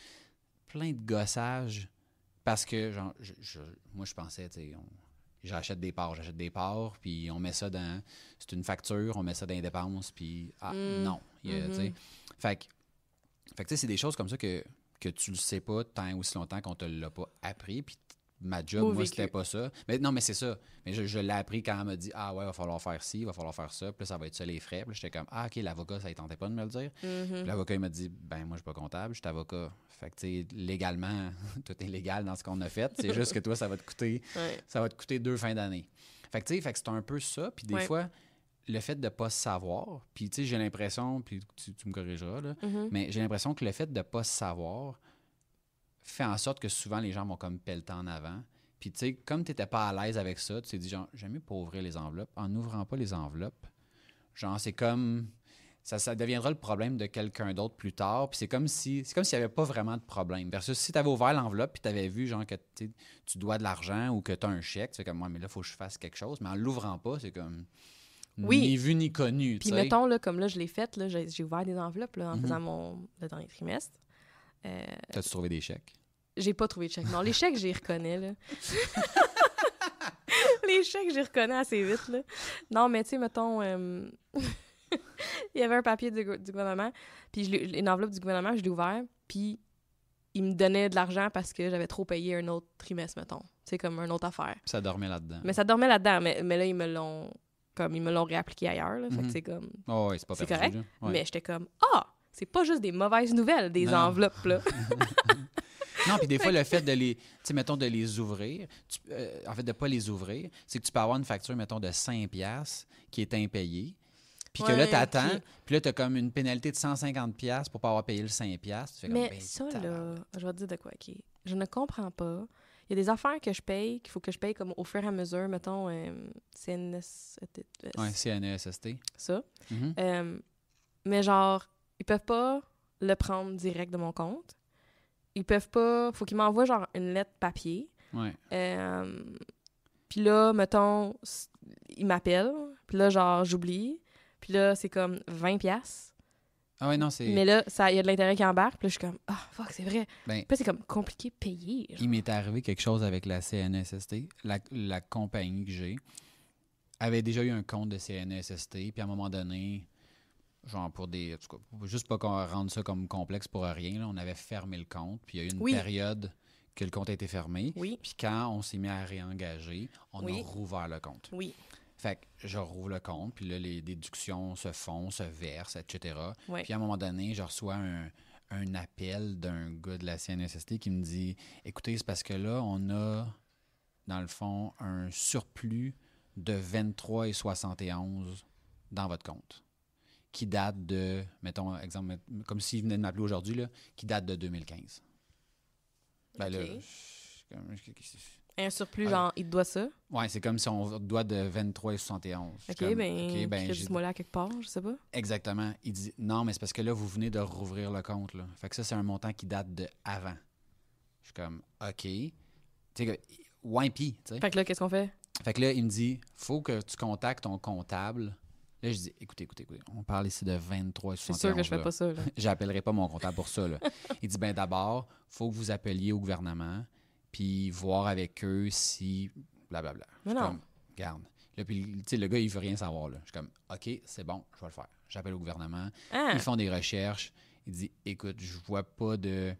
Plein de gossage Parce que, genre, je, moi, je pensais, tu j'achète des parts, j'achète des parts, puis on met ça dans. C'est une facture, on met ça dans les dépenses, puis ah, mm. non. Mm-hmm. Fait que, fait c'est des choses comme ça que, que tu le sais pas tant aussi longtemps qu'on te l'a pas appris, puis ma job, moi, c'était pas ça. Mais non, mais c'est ça. Mais je, l'ai appris quand elle m'a dit Ah ouais, il va falloir faire ci, il va falloir faire ça, puis ça va être ça les frais. Puis j'étais comme Ah, ok, l'avocat, ça ne tentait pas de me le dire. Mm-hmm. l'avocat, il m'a dit Ben, moi, je suis pas comptable, je suis avocat. Fait que, tu sais, légalement, tout est légal dans ce qu'on a fait. C'est juste que toi, ça va te coûter, ça va te coûter deux fins d'année. Fait que, tu sais, c'est un peu ça. Puis des fois, le fait de ne pas savoir, puis tu sais, j'ai l'impression, puis tu, me corrigeras, là, mm-hmm. mais j'ai l'impression que le fait de pas savoir, fait en sorte que souvent les gens vont comme pelleter en avant. Puis, tu sais, comme tu n'étais pas à l'aise avec ça, tu t'es dit, genre, j'aime mieux pas ouvrir les enveloppes. En n'ouvrant pas les enveloppes, genre, c'est comme. Ça, ça deviendra le problème de quelqu'un d'autre plus tard. Puis c'est comme si c'est comme s'il n'y avait pas vraiment de problème. Versus si tu avais ouvert l'enveloppe puis tu avais vu genre que tu dois de l'argent ou que tu as un chèque, c'est comme moi, mais là, il faut que je fasse quelque chose. Mais en l'ouvrant pas, c'est comme oui. ni vu ni connu. Puis mettons, là, comme là, je l'ai fait, j'ai ouvert des enveloppes en mm-hmm. faisant mon le dernier trimestre. Euh, T'as-tu trouvé des chèques? J'ai pas trouvé de chèques. Non, les chèques, j'y reconnais, là. les chèques, j'y reconnais assez vite, Non, mais tu sais, mettons... Euh, il y avait un papier du, gouvernement, puis une enveloppe du gouvernement, je l'ai ouvert, puis il me donnait de l'argent parce que j'avais trop payé un autre trimestre, mettons. C'est comme une autre affaire. Ça dormait là-dedans. Mais ça dormait là-dedans, mais, là, ils me l'ont comme ils me l'ont réappliqué ailleurs mm-hmm. c'est comme oh, c'est correct mais j'étais comme ah oh, c'est pas juste des mauvaises nouvelles, des enveloppes, là. non, puis des fois, le fait de les, mettons, de les ouvrir, euh, en fait, de pas les ouvrir, c'est que tu peux avoir une facture, mettons, de 5 qui est impayée, puis que là, tu attends, puis là, tu as comme une pénalité de 150 pour pas avoir payé le 5 Mais ben, ça, là, je vais dire de quoi, OK. Je ne comprends pas. Il y a des affaires que je paye, qu'il faut que je paye comme au fur et à mesure, mettons, euh, CNS... Euh, euh, ouais, CNESST. Ça. Mhm. mais genre, ils peuvent pas le prendre direct de mon compte. Ils peuvent pas. Faut qu'ils m'envoient genre une lettre papier. Ouais. Euh, puis là, mettons, ils m'appellent. Puis là, genre, j'oublie. Puis là, c'est comme 20 pièces. Ah ouais, non, c'est... Mais là, il y a de l'intérêt qui embarque. Puis là, je suis comme, ah, fuck, c'est vrai. Ben, puis c'est comme compliqué de payer. Il m'est arrivé quelque chose avec la CNSST, la, la compagnie que j'ai, avait déjà eu un compte de CNSST. Puis à un moment donné, genre pour des. juste pas qu'on ça comme complexe pour rien. on avait fermé le compte, puis il y a eu une période que le compte a été fermé. Puis quand on s'est mis à réengager, on a rouvert le compte. Oui. Fait que je rouvre le compte, puis là, les déductions se font, se versent, etc. Puis à un moment donné, je reçois un, appel d'un gars de la CNSST qui me dit Écoutez, c'est parce que là, on a, dans le fond, un surplus de 23,71 dans votre compte qui date de, mettons, exemple, comme s'il venait de m'appeler aujourd'hui, qui date de 2015. Ben un surplus, ah. il te doit ça? Ouais, c'est comme si on doit de 23 71. OK, comme, ben, ben là quelque part, je sais pas. Exactement. Il dit, non, mais c'est parce que là, vous venez de rouvrir le compte, Fait que ça, c'est un montant qui date de avant. Je suis comme, OK. Tu sais, wimpy, tu Fait que là, qu'est-ce qu'on fait? Fait que là, il me dit, faut que tu contactes ton comptable Là, je dis, écoutez, écoutez, écoutez, on parle ici de 23 C'est sûr que je pas ça. J'appellerai pas mon comptable pour ça. Il dit, ben d'abord, il faut que vous appeliez au gouvernement, puis voir avec eux si. Blablabla. Bla, bla. comme, garde. Là, puis, le gars, il veut rien savoir. Je suis comme, OK, c'est bon, je vais le faire. J'appelle au gouvernement. Ah. Ils font des recherches. Il dit, écoute, je vois pas de.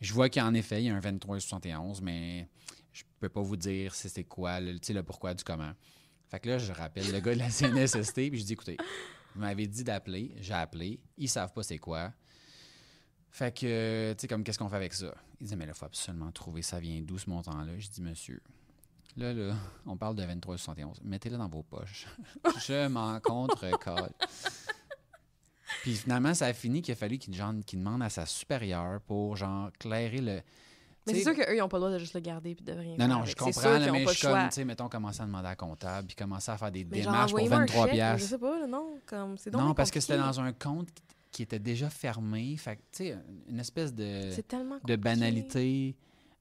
Je vois qu'en effet, il y a un 2371, mais je peux pas vous dire si c'est quoi, le, le pourquoi du comment. Fait que là, je rappelle le gars de la CNSST, puis je dis écoutez, vous m'avez dit d'appeler, j'ai appelé, ils savent pas c'est quoi. Fait que, tu sais, comme, qu'est-ce qu'on fait avec ça? Il dit, mais là, il faut absolument trouver ça vient d'où ce montant-là. Je dis, monsieur, là, là, on parle de 23,71. Mettez-le dans vos poches. je m'en contre Puis finalement, ça a fini qu'il a fallu qu'il demande à sa supérieure pour, genre, clairer le mais c'est sûr qu'eux, ils n'ont pas le droit de juste le garder puis de rien faire non, non, je comprends, mais je suis comme, tu sais, mettons, commencer à demander à comptable puis commencer à faire des démarches pour 23 piastres. Je sais pas, non, comme, c'est Non, parce que c'était dans un compte qui était déjà fermé. Fait tu sais, une espèce de, de banalité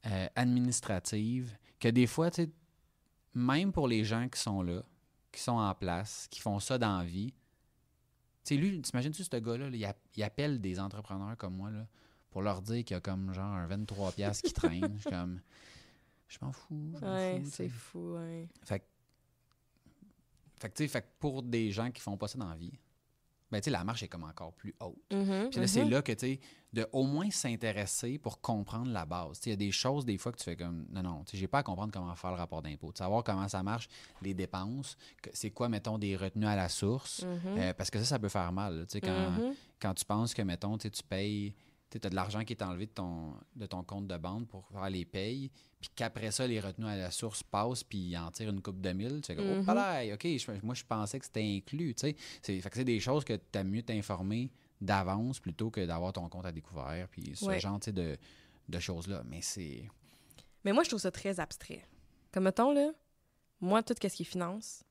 euh, administrative que des fois, tu sais, même pour les gens qui sont là, qui sont en place, qui font ça dans la vie, tu sais, lui, t'imagines-tu ce gars-là, il, il appelle des entrepreneurs comme moi, là, pour leur dire qu'il y a comme genre un 23 pièces qui traîne. je suis comme, je m'en fous. Je c'est fou. Ouais. Fait, fait, que, fait pour des gens qui font pas ça dans la vie, ben, la marche est comme encore plus haute. Mm-hmm, Puis là, c'est mm-hmm. là que, tu de au moins s'intéresser pour comprendre la base. Il y a des choses, des fois, que tu fais comme, non, non, tu j'ai pas à comprendre comment faire le rapport d'impôt. Savoir comment ça marche, les dépenses, c'est quoi, mettons, des retenues à la source, mm-hmm. euh, parce que ça, ça peut faire mal. Tu sais, quand, quand, tu penses que, mettons, tu payes tu as de l'argent qui est enlevé de ton, de ton compte de bande pour faire les payes, puis qu'après ça, les retenues à la source passent, puis ils en tirent une coupe de mille. Tu fais oh, mhm. OK, moi, je pensais que c'était inclus. Tu sais, c'est, c'est des choses que tu as mieux t'informer d'avance plutôt que d'avoir ton compte à découvert, puis ce genre de, choses-là. Mais c'est. Mais moi, je trouve ça très abstrait. Comme mettons, là, moi, tout ce qui est finance,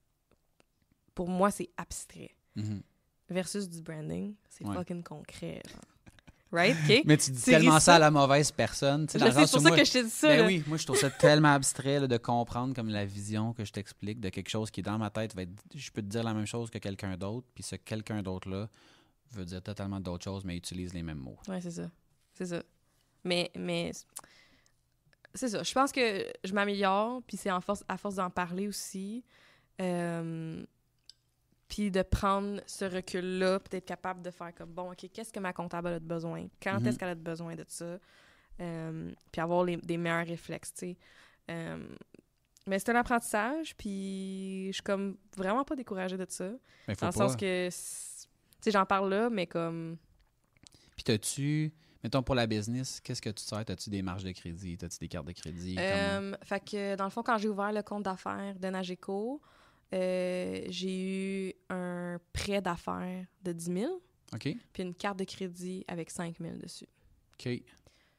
pour moi, c'est abstrait. Mhm. Versus du branding, c'est fucking concret. Mais tu dis tellement ça à la mauvaise personne. C'est pour ça que je t'ai dit ça. Ben oui, moi, je trouve ça tellement abstrait de comprendre comme la vision que je t'explique de quelque chose qui, dans ma tête, je peux te dire la même chose que quelqu'un d'autre, puis ce quelqu'un d'autre-là veut dire totalement d'autres choses, mais utilise les mêmes mots. Oui, c'est ça. C'est ça. Mais, mais c'est ça. Je pense que je m'améliore, puis c'est en force, à force d'en parler aussi. Euh, puis de prendre ce recul-là, puis d'être capable de faire comme, bon, OK, qu'est-ce que ma comptable a de besoin? Quand mhm. est-ce qu'elle a de besoin de ça? Euh, puis avoir les, des meilleurs réflexes, tu sais. Euh, mais c'est un apprentissage, puis je suis comme vraiment pas découragée de ça. Mais dans le sens que, tu sais, j'en parle là, mais comme... Puis t'as-tu... Mettons, pour la business, qu'est-ce que tu sers? tas tu des marges de crédit? tas tu des cartes de crédit? Euh, fait que, dans le fond, quand j'ai ouvert le compte d'affaires de Nageco, euh, j'ai eu un prêt d'affaires de 10 000. OK. Puis une carte de crédit avec 5 000 dessus. OK.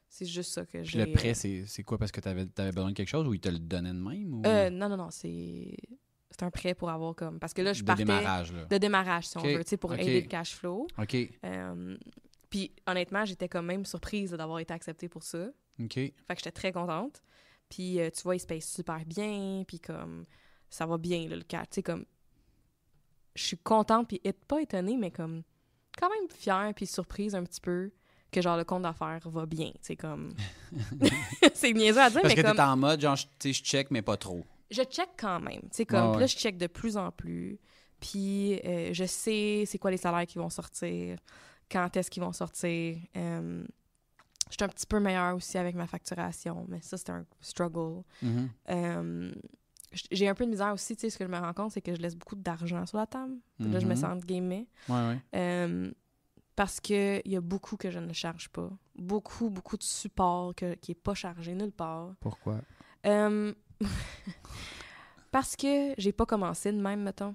C'est juste ça que j'ai. Le prêt, euh, c'est quoi Parce que tu avais, besoin de quelque chose ou ils te le donnaient de même ou... Euh, non, non, non. C'est c'est un prêt pour avoir comme. Parce que là, je de Démarrage, là. De démarrage, si on veut, tu sais, pour aider le cash flow. OK. puis honnêtement, j'étais quand même surprise d'avoir été acceptée pour ça. OK. Fait que j'étais très contente. Puis tu vois, il se paye super bien. Puis comme ça va bien, le cas Tu comme, je suis contente, puis pas étonnée, mais comme, quand même fière, puis surprise un petit peu que genre le compte d'affaires va bien. C'est comme. c'est à dire, Parce que T'es en mode, genre, je check, mais pas trop. Je check quand même. Tu comme, là, je check de plus en plus. Puis, euh, je sais c'est quoi les salaires qui vont sortir, quand est-ce qu'ils vont sortir. Euh, je suis un petit peu meilleure aussi avec ma facturation, mais ça, c'est un struggle. Mm-hmm. Euh, j'ai un peu de misère aussi, tu sais, ce que je me rends compte, c'est que je laisse beaucoup d'argent sur la table. Là, je me mm-hmm. sens gamée ». parce qu'il y a beaucoup que je ne charge pas. Beaucoup, beaucoup de support qui n'est pas chargé nulle part. Pourquoi? parce que j'ai pas commencé de même, mettons.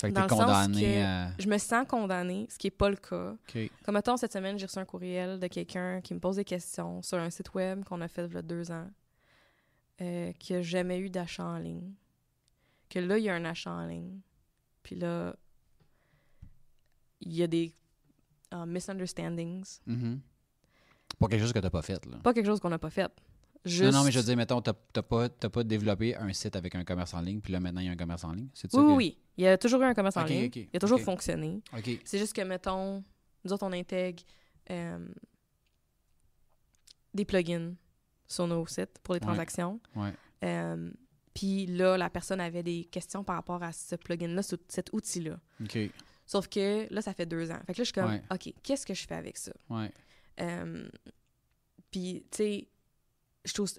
Fait que Dans le condamné sens que je me sens condamnée, ce qui n'est pas le cas. Comme mettons, cette semaine, j'ai reçu un courriel de quelqu'un qui me pose des questions sur un site web qu'on a fait il y a deux ans. Euh, qu'il n'y a jamais eu d'achat en ligne. Que là, il y a un achat en ligne. Puis là, il y a des euh, misunderstandings. Mm-hmm. Pas quelque chose que tu n'as pas fait. Là. Pas quelque chose qu'on n'a pas fait. Non, non, mais je veux dire, mettons, tu n'as pas, développé un site avec un commerce en ligne, puis là, maintenant, il y a un commerce en ligne. C'est oui, oui, Il y a toujours eu un commerce en ligne. il a toujours fonctionné. C'est juste que, mettons, nous autres, on intègre euh, des plugins sur nos sites pour les transactions. Euh, puis là, la personne avait des questions par rapport à ce plugin-là, cet outil-là. Sauf que là, ça fait deux ans. Fait que là, je suis comme, OK, qu'est-ce que je fais avec ça? Euh, puis, tu sais,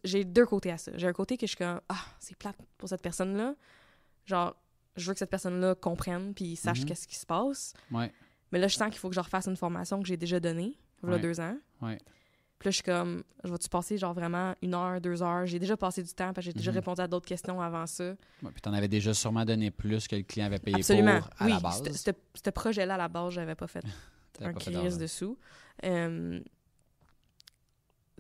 j'ai deux côtés à ça. J'ai un côté que je suis comme, ah, c'est plate pour cette personne-là. Genre, je veux que cette personne-là comprenne puis sache mm-hmm. qu'est-ce qui se passe. Mais là, je sens qu'il faut que je refasse une formation que j'ai déjà donnée, il y a deux ans. Puis là, je suis comme, je vais-tu passer genre vraiment une heure, deux heures? J'ai déjà passé du temps parce que j'ai déjà mhm. répondu à d'autres questions avant ça. Ouais, puis tu en avais déjà sûrement donné plus que le client avait payé Absolument. pour à la base. Ce projet-là, à la base, j'avais pas fait un dessous. Euh,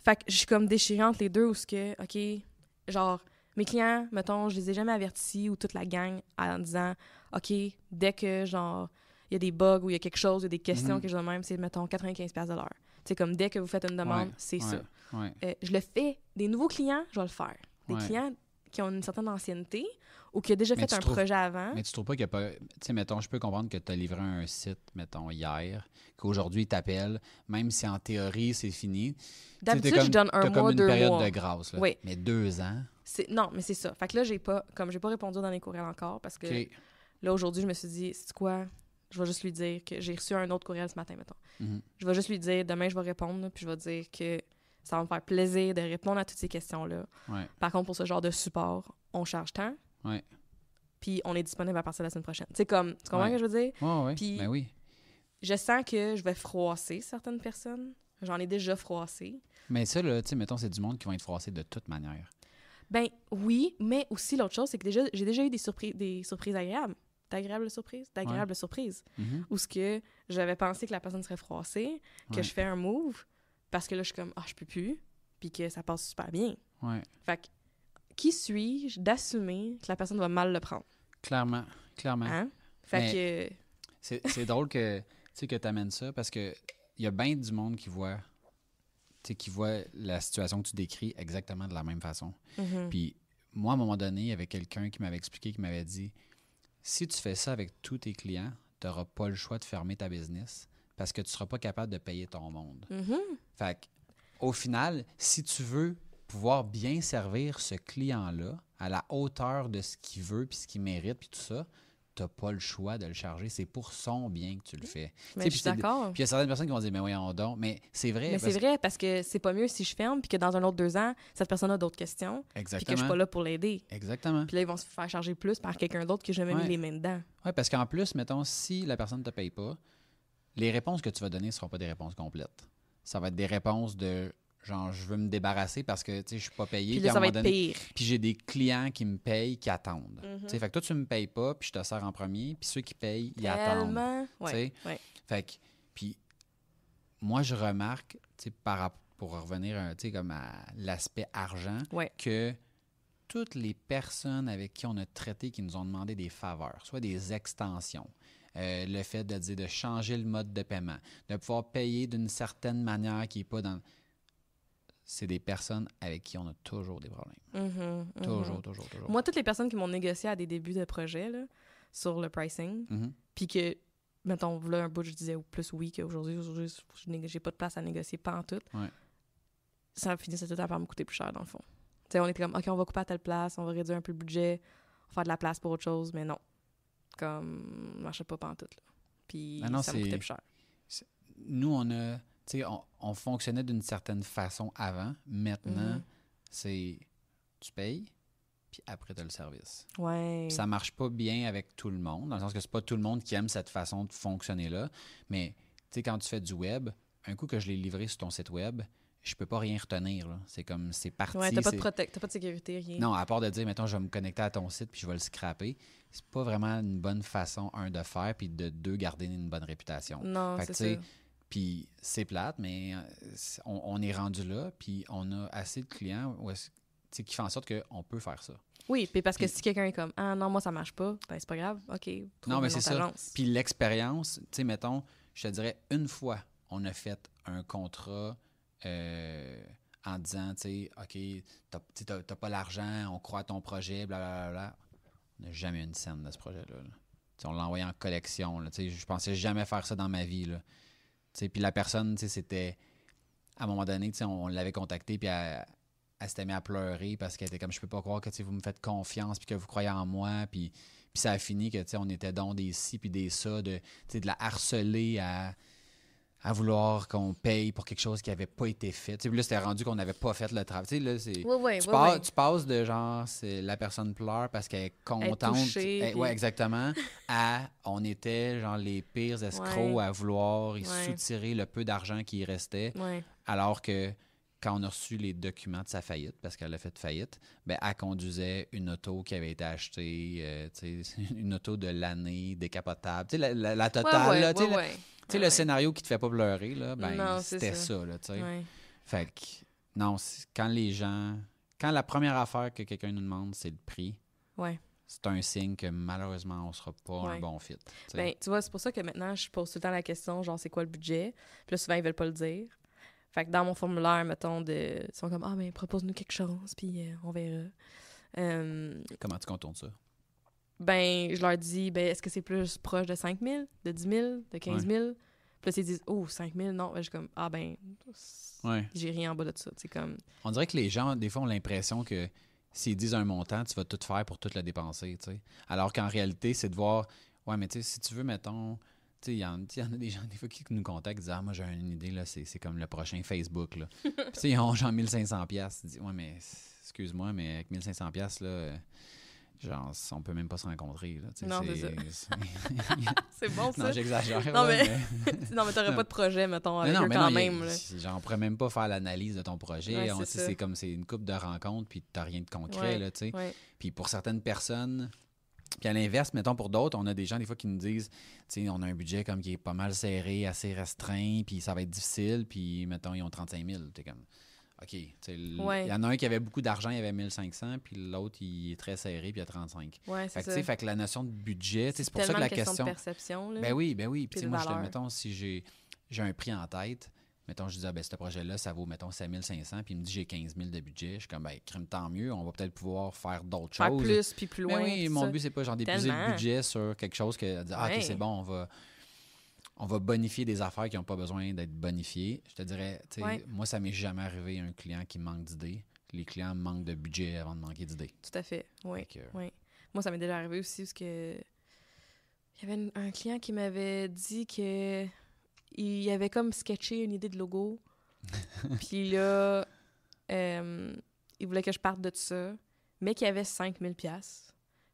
fait que je suis comme déchirante les deux où ce que, OK, genre, mes clients, mettons, je les ai jamais avertis ou toute la gang en disant, OK, dès que genre, il y a des bugs ou il y a quelque chose, il y a des questions mhm. que je demande, c'est, mettons, 95$ de l'heure. C'est comme dès que vous faites une demande, c'est ça. Euh, je le fais. Des nouveaux clients, je vais le faire. Des clients qui ont une certaine ancienneté ou qui ont déjà fait un projet avant. Mais tu trouves pas qu'il n'y a pas. Tu sais, mettons, je peux comprendre que tu as livré un site, mettons, hier, qu'aujourd'hui, ils t'appellent, même si en théorie, c'est fini. D'habitude, je donne un mois, comme une période de grâce. Oui. Mais deux ans. Non, mais c'est ça. Fait que là, j'ai pas, pas répondu dans les courriels encore parce que là, aujourd'hui, je me suis dit, c'est quoi? je vais juste lui dire que j'ai reçu un autre courriel ce matin, mettons. Mhm. Je vais juste lui dire demain, je vais répondre, puis je vais dire que ça va me faire plaisir de répondre à toutes ces questions-là. Par contre, pour ce genre de support, on charge tant. Puis on est disponible à partir de la semaine prochaine. C'est comme, tu comprends ce que je veux dire? puis ben oui. je sens que je vais froisser certaines personnes. J'en ai déjà froissé. Mais ça, là, tu sais, mettons, c'est du monde qui va être froissé de toute manière. Ben oui, mais aussi l'autre chose, c'est que déjà, j'ai déjà eu des surprises agréables d'agréable surprise, d'agréable surprise. Mm-hmm. Ou ce que j'avais pensé que la personne serait froissée, que je fais un move parce que là, je suis comme, ah, je je peux plus, puis que ça passe super bien. Ouais. Fait que, qui suis-je d'assumer que la personne va mal le prendre? Clairement, clairement. Hein? Fait que. C'est drôle que tu que amènes ça parce que il y a bien du monde qui voit qui voit la situation que tu décris exactement de la même façon. Mm-hmm. Puis moi, à un moment donné, il y avait quelqu'un qui m'avait expliqué, qui m'avait dit si tu fais ça avec tous tes clients, tu n'auras pas le choix de fermer ta business parce que tu ne seras pas capable de payer ton monde. Mm-hmm. au final, si tu veux pouvoir bien servir ce client-là à la hauteur de ce qu'il veut, puis ce qu'il mérite, puis tout ça, t'as pas le choix de le charger. C'est pour son bien que tu le fais. Mais ben, d'accord. Puis il y a certaines personnes qui vont dire, mais voyons donc. Mais c'est vrai. Mais c'est vrai parce que c'est pas mieux si je ferme puis que dans un autre deux ans, cette personne a d'autres questions. Exactement. Puis que je suis pas là pour l'aider. Exactement. Puis là, ils vont se faire charger plus par quelqu'un d'autre que j'ai jamais mis les mains dedans. Oui, parce qu'en plus, mettons, si la personne ne te paye pas, les réponses que tu vas donner ne seront pas des réponses complètes. Ça va être des réponses de Genre, je veux me débarrasser parce que je suis pas payé. Puis, là, puis j'ai des clients qui me payent, qui attendent. Mhm. Tu sais, Fait que toi, tu me payes pas, puis je te sers en premier, puis ceux qui payent, ils attendent. Ouais, Fait que, puis moi, je remarque, par, pour revenir comme à l'aspect argent, que toutes les personnes avec qui on a traité, qui nous ont demandé des faveurs, soit des extensions, euh, le fait de dire de changer le mode de paiement, de pouvoir payer d'une certaine manière qui n'est pas dans c'est des personnes avec qui on a toujours des problèmes. Mm-hmm, mm-hmm. Toujours, toujours, toujours. Moi, toutes les personnes qui m'ont négocié à des débuts de projet sur le pricing, mm-hmm. puis que, mettons, là, un bout, je disais plus oui qu'aujourd'hui, aujourd'hui, je n'ai pas de place à négocier, pas en tout. Ça finissait tout à par me coûter plus cher, dans le fond. on était comme, OK, on va couper à telle place, on va réduire un peu le budget, on va faire de la place pour autre chose, mais non. Comme, marchait pas, pas en tout. Puis ben ça me coûtait plus cher. Nous, on a on, fonctionnait d'une certaine façon avant. Maintenant, mhm. c'est tu payes, puis après, tu as le service. Ouais. ça marche pas bien avec tout le monde, dans le sens que c'est pas tout le monde qui aime cette façon de fonctionner-là. Mais quand tu fais du web, un coup que je l'ai livré sur ton site web, je peux pas rien retenir. C'est comme, c'est parti. Ouais, t'as pas, de pas de sécurité, rien. Non, à part de dire, mettons, je vais me connecter à ton site puis je vais le scraper, c'est pas vraiment une bonne façon, un, de faire, puis de deux, garder une bonne réputation. Non, c'est ça puis c'est plate, mais euh, on, est rendu là, puis on a assez de clients qui font en sorte qu'on peut faire ça. Oui, puis parce que si quelqu'un est comme Ah non, moi ça marche pas, ben c'est pas grave, OK. Non, mais c'est ça. Puis l'expérience, tu sais, mettons, je te dirais, une fois, on a fait un contrat euh, en disant, tu sais, OK, t'as pas l'argent, on croit à ton projet, blablabla. On n'a jamais eu une scène de ce projet-là. On l'a envoyé en collection. tu sais, je pensais jamais faire ça dans ma vie. Là. Puis la personne, c'était. À un moment donné, on, on l'avait contactée, puis elle, s'était mise à pleurer parce qu'elle était comme Je peux pas croire que vous me faites confiance, puis que vous croyez en moi. Puis, ça a fini que on était dans des ci, puis des ça, de, de la harceler à à vouloir qu'on paye pour quelque chose qui n'avait pas été fait. là, c'était rendu qu'on n'avait pas fait le travail. tu, passes, de genre, c'est la personne pleure parce qu'elle est contente. Eh, ouais, exactement. à on était genre les pires escrocs à vouloir y soutirer le peu d'argent qui restait. Alors que quand on a reçu les documents de sa faillite, parce qu'elle a fait faillite, ben, elle conduisait une auto qui avait été achetée, euh, une auto de l'année décapotable. La, la, totale. Tu sais, le scénario qui te fait pas pleurer, là, ben, c'était ça. là, tu sais. Fait que, non, quand les gens. Quand la première affaire que quelqu'un nous demande, c'est le prix. c'est un signe que malheureusement, on sera pas un bon fit. Ben, tu vois, c'est pour ça que maintenant, je pose tout le temps la question, genre, c'est quoi le budget? Puis là, souvent, ils veulent pas le dire. Fait que dans mon formulaire, mettons, de... ils sont comme, ah, mais ben, propose-nous quelque chose, puis euh, on verra. Euh, Comment tu contournes ça? ben, je leur dis, ben, est-ce que c'est plus proche de 5 000, de 10 000, de 15 000? Puis là, ils disent, oh, 5 000, non. Ben, je suis comme, ah, ben, j'ai rien en bas de ça. comme... On dirait que les gens, des fois, ont l'impression que s'ils disent un montant, tu vas tout faire pour tout le dépenser, tu sais. Alors qu'en réalité, c'est de voir, ouais, mais tu sais, si tu veux, mettons, tu sais, il y, en a des gens, des fois, qui nous contactent, disent, ah, moi, j'ai une idée, là, c'est comme le prochain Facebook, là. tu sais, ils ont genre 1500$. pièces dis, ouais, mais, excuse-moi, mais avec 1500$, là. Euh, Genre, on peut même pas se rencontrer. Là, non, c'est C'est bon, ça. Non, j'exagère. Non, mais, t'aurais pas de projet, mettons, avec mais quand même. Genre, on pourrait même pas faire l'analyse de ton projet. c'est comme c'est une coupe de rencontres, puis t'as rien de concret, là, tu Puis pour certaines personnes... Puis à l'inverse, mettons pour d'autres, on a des gens des fois qui nous disent, tu sais, on a un budget comme qui est pas mal serré, assez restreint, puis ça va être difficile, puis mettons, ils ont 35 000. sais, comme, OK, il y en a un qui avait beaucoup d'argent, il avait 1500, puis l'autre, il est très serré, puis il a 35. Oui, fait, que, fait que la notion de budget, c'est pour ça que la question... question perception, là, ben oui, ben oui. Puis moi, je te, mettons, si j'ai, un prix en tête, mettons, je dis, ah, ben, ce projet-là, ça vaut, mettons, 7500, puis il me dit, j'ai 15 000 de budget. Je suis comme, ben, crime, tant mieux, on va peut-être pouvoir faire d'autres choses. Faire plus, puis plus ben loin. oui, mon but, c'est pas genre d'épuiser le budget sur quelque chose que, ah, OK, c'est bon, on va on va bonifier des affaires qui n'ont pas besoin d'être bonifiées. Je te dirais, moi, ça m'est jamais arrivé un client qui manque d'idées. Les clients manquent de budget avant de manquer d'idées. Tout à fait, oui. Moi, ça m'est déjà arrivé aussi parce que il y avait un client qui m'avait dit que il avait comme sketché une idée de logo. Puis là, euh, il voulait que je parte de ça, mais qu'il y avait 5000 pièces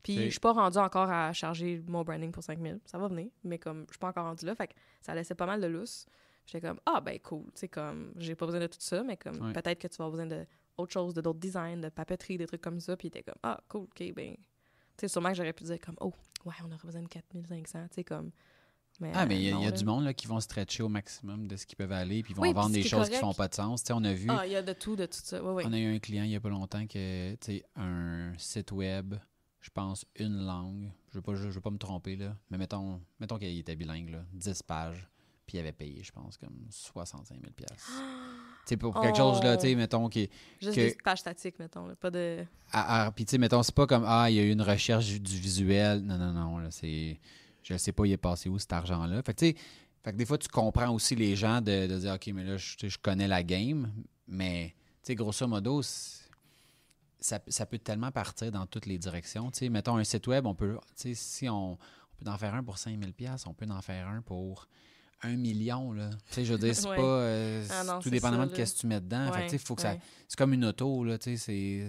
puis je suis pas rendu encore à charger mon branding pour 5000. Ça va venir, mais comme je suis pas encore rendu là, fait ça laissait pas mal de lousse. J'étais comme ah ben cool, c'est comme j'ai pas besoin de tout ça, mais comme peut-être que tu vas avoir besoin de autre chose, de d'autres designs, de papeterie, des trucs comme ça. Puis était comme ah cool, ok ben, sûrement que j'aurais pu dire comme oh ouais on aurait besoin de 4500, tu comme ah, mais il y a, euh, du monde là, qui vont stretcher au maximum de ce qu'ils peuvent aller, puis vont vendre des choses qui qui font pas de sens. sais, on a vu. Ah, il y a de tout, de tout ça. On a eu un client il y a pas longtemps qui tu un site web je pense, une langue. Je ne veux, pas me tromper, là. Mais mettons, mettons qu'il était bilingue, là, 10 pages. Puis il avait payé, je pense, comme 65 000 C'est pour quelque chose, là, tu sais, oh. mettons, qui. Juste que, des pages statiques, mettons, pas de. Ah, ah, puis, tu sais, mettons, c'est pas comme, ah, il y a eu une recherche du visuel. Non, non, non, là, c'est. Je sais pas, il est passé où cet argent-là. Fait tu sais, fait des fois, tu comprends aussi les gens de, dire, OK, mais là, je, je connais la game, mais, tu sais, grosso modo, c'est ça, peut tellement partir dans toutes les directions. mettons un site web, on peut, si on, peut en faire un pour 5000 pièces, on peut en faire un pour 1 million. je veux c'est pas. Euh, ah tout dépendamment de ce que tu mets dedans. c'est comme une auto, c'est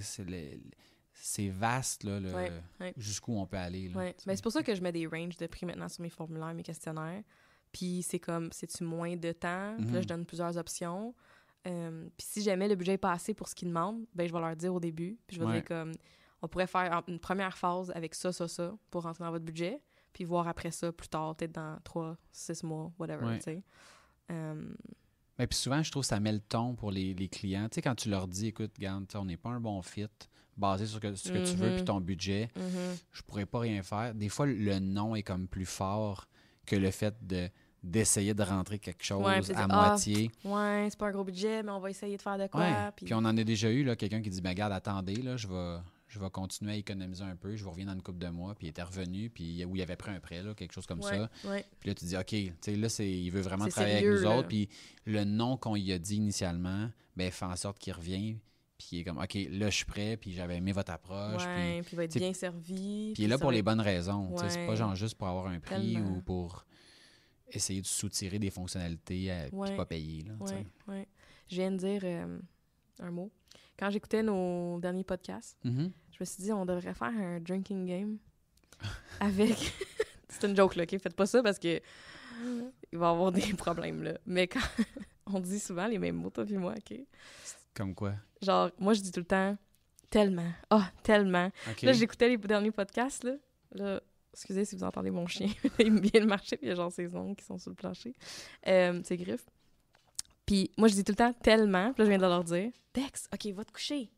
vaste jusqu'où on peut aller. Mais c'est pour ça que je mets des ranges de prix maintenant sur mes formulaires, mes questionnaires. Puis c'est comme, c'est-tu moins de temps? je mhm. donne plusieurs options. Euh, puis si jamais le budget est passé pour ce qu'ils demandent, ben je vais leur dire au début. Puis je vais dire comme, on pourrait faire une première phase avec ça, ça, ça pour rentrer dans votre budget, puis voir après ça plus tard, peut-être dans trois, six mois, whatever, tu sais. Euh, Mais puis souvent, je trouve que ça met le ton pour les, clients. Tu sais, quand tu leur dis, écoute, regarde, on n'est pas un bon fit, basé sur ce que tu veux puis mm-hmm. ton budget, mm-hmm. je pourrais pas rien faire. Des fois, le non est comme plus fort que le fait de d'essayer de rentrer quelque chose à moitié. Ah, ouais, c'est pas un gros budget, mais on va essayer de faire de quoi. Puis... on en a déjà eu, là, quelqu'un qui dit, ben regarde, attendez, là, je vais, je continuer à économiser un peu, je vous reviens dans une couple de mois, puis il était revenu, puis où il avait pris un prêt, là, quelque chose comme ça. Puis là, tu dis, OK, tu sais, là, c'est, il veut vraiment travailler avec nous autres, puis le nom qu'on lui a dit initialement, ben fait en sorte qu'il revient, puis il est comme, OK, là, je suis prêt, puis j'avais aimé votre approche. Ouais, puis, il va être bien servi. Puis il est là pour les bonnes raisons, c'est pas genre juste pour avoir un prix ou pour essayer de soutirer des fonctionnalités et euh, ouais. pas payer. Là, Je viens de dire euh, un mot. Quand j'écoutais nos derniers podcasts, mm-hmm. je me suis dit on devrait faire un drinking game avec. C'est une joke, là, OK? Faites pas ça parce que il va y avoir des problèmes, là. Mais quand on dit souvent les mêmes mots, toi et moi, OK? Comme quoi? Genre, moi, je dis tout le temps tellement, ah, oh, tellement. Là, j'écoutais les derniers podcasts, là. là excusez si vous entendez mon chien, il vient de marcher, puis il y a genre ses ongles qui sont sur le plancher, euh, ses griffes. Puis moi, je dis tout le temps tellement, puis là, je viens de leur dire, Dex, OK, va te coucher.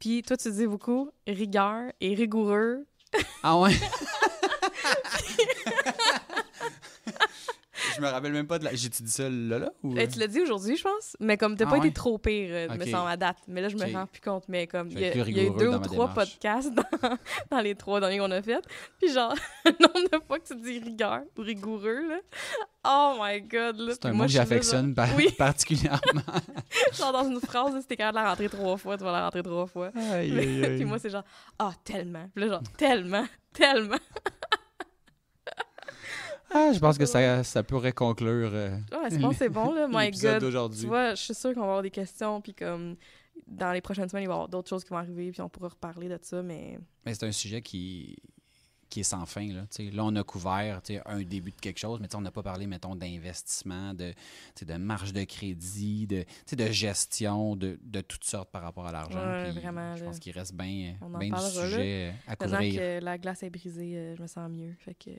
Puis toi, tu dis beaucoup rigueur et rigoureux. Ah ouais? je me rappelle même pas de la. J'ai-tu dit ça là, là eh, tu l'as dit aujourd'hui, je pense. Mais comme t'as ah pas été trop pire, mais euh, me semble, date. Mais là, je me rends plus compte. Mais comme, il y, a, eu deux ou trois podcasts dans, les trois derniers qu'on a fait. Puis genre, nombre de fois que tu dis rigueur ou rigoureux, là. Oh my god, là. C'est un mot que j'affectionne particulièrement. genre, dans une phrase, c'était quand même la rentrer trois fois, tu vas la rentrer trois fois. Puis moi, c'est genre, ah, oh, tellement. Puis là, genre, tellement, tellement. Ah, je pense que ça, pourrait conclure. je euh, ah, c'est bon, là. My God. je suis sûre qu'on va avoir des questions, puis comme dans les prochaines semaines, il va y avoir d'autres choses qui vont arriver, puis on pourra reparler de ça, mais. c'est un sujet qui, qui est sans fin. Là, là on a couvert un début de quelque chose, mais on n'a pas parlé, mettons, d'investissement, de, de marge de crédit, de, de gestion, de, toutes sortes par rapport à l'argent. je pense qu'il reste bien du sujet à couvrir. Maintenant que la glace est brisée, euh, je me sens mieux. que...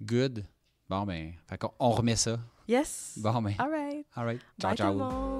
Good. Bon, ben, fait on, remet ça. Yes. Bon, ben. All right. All right. Ciao, ciao.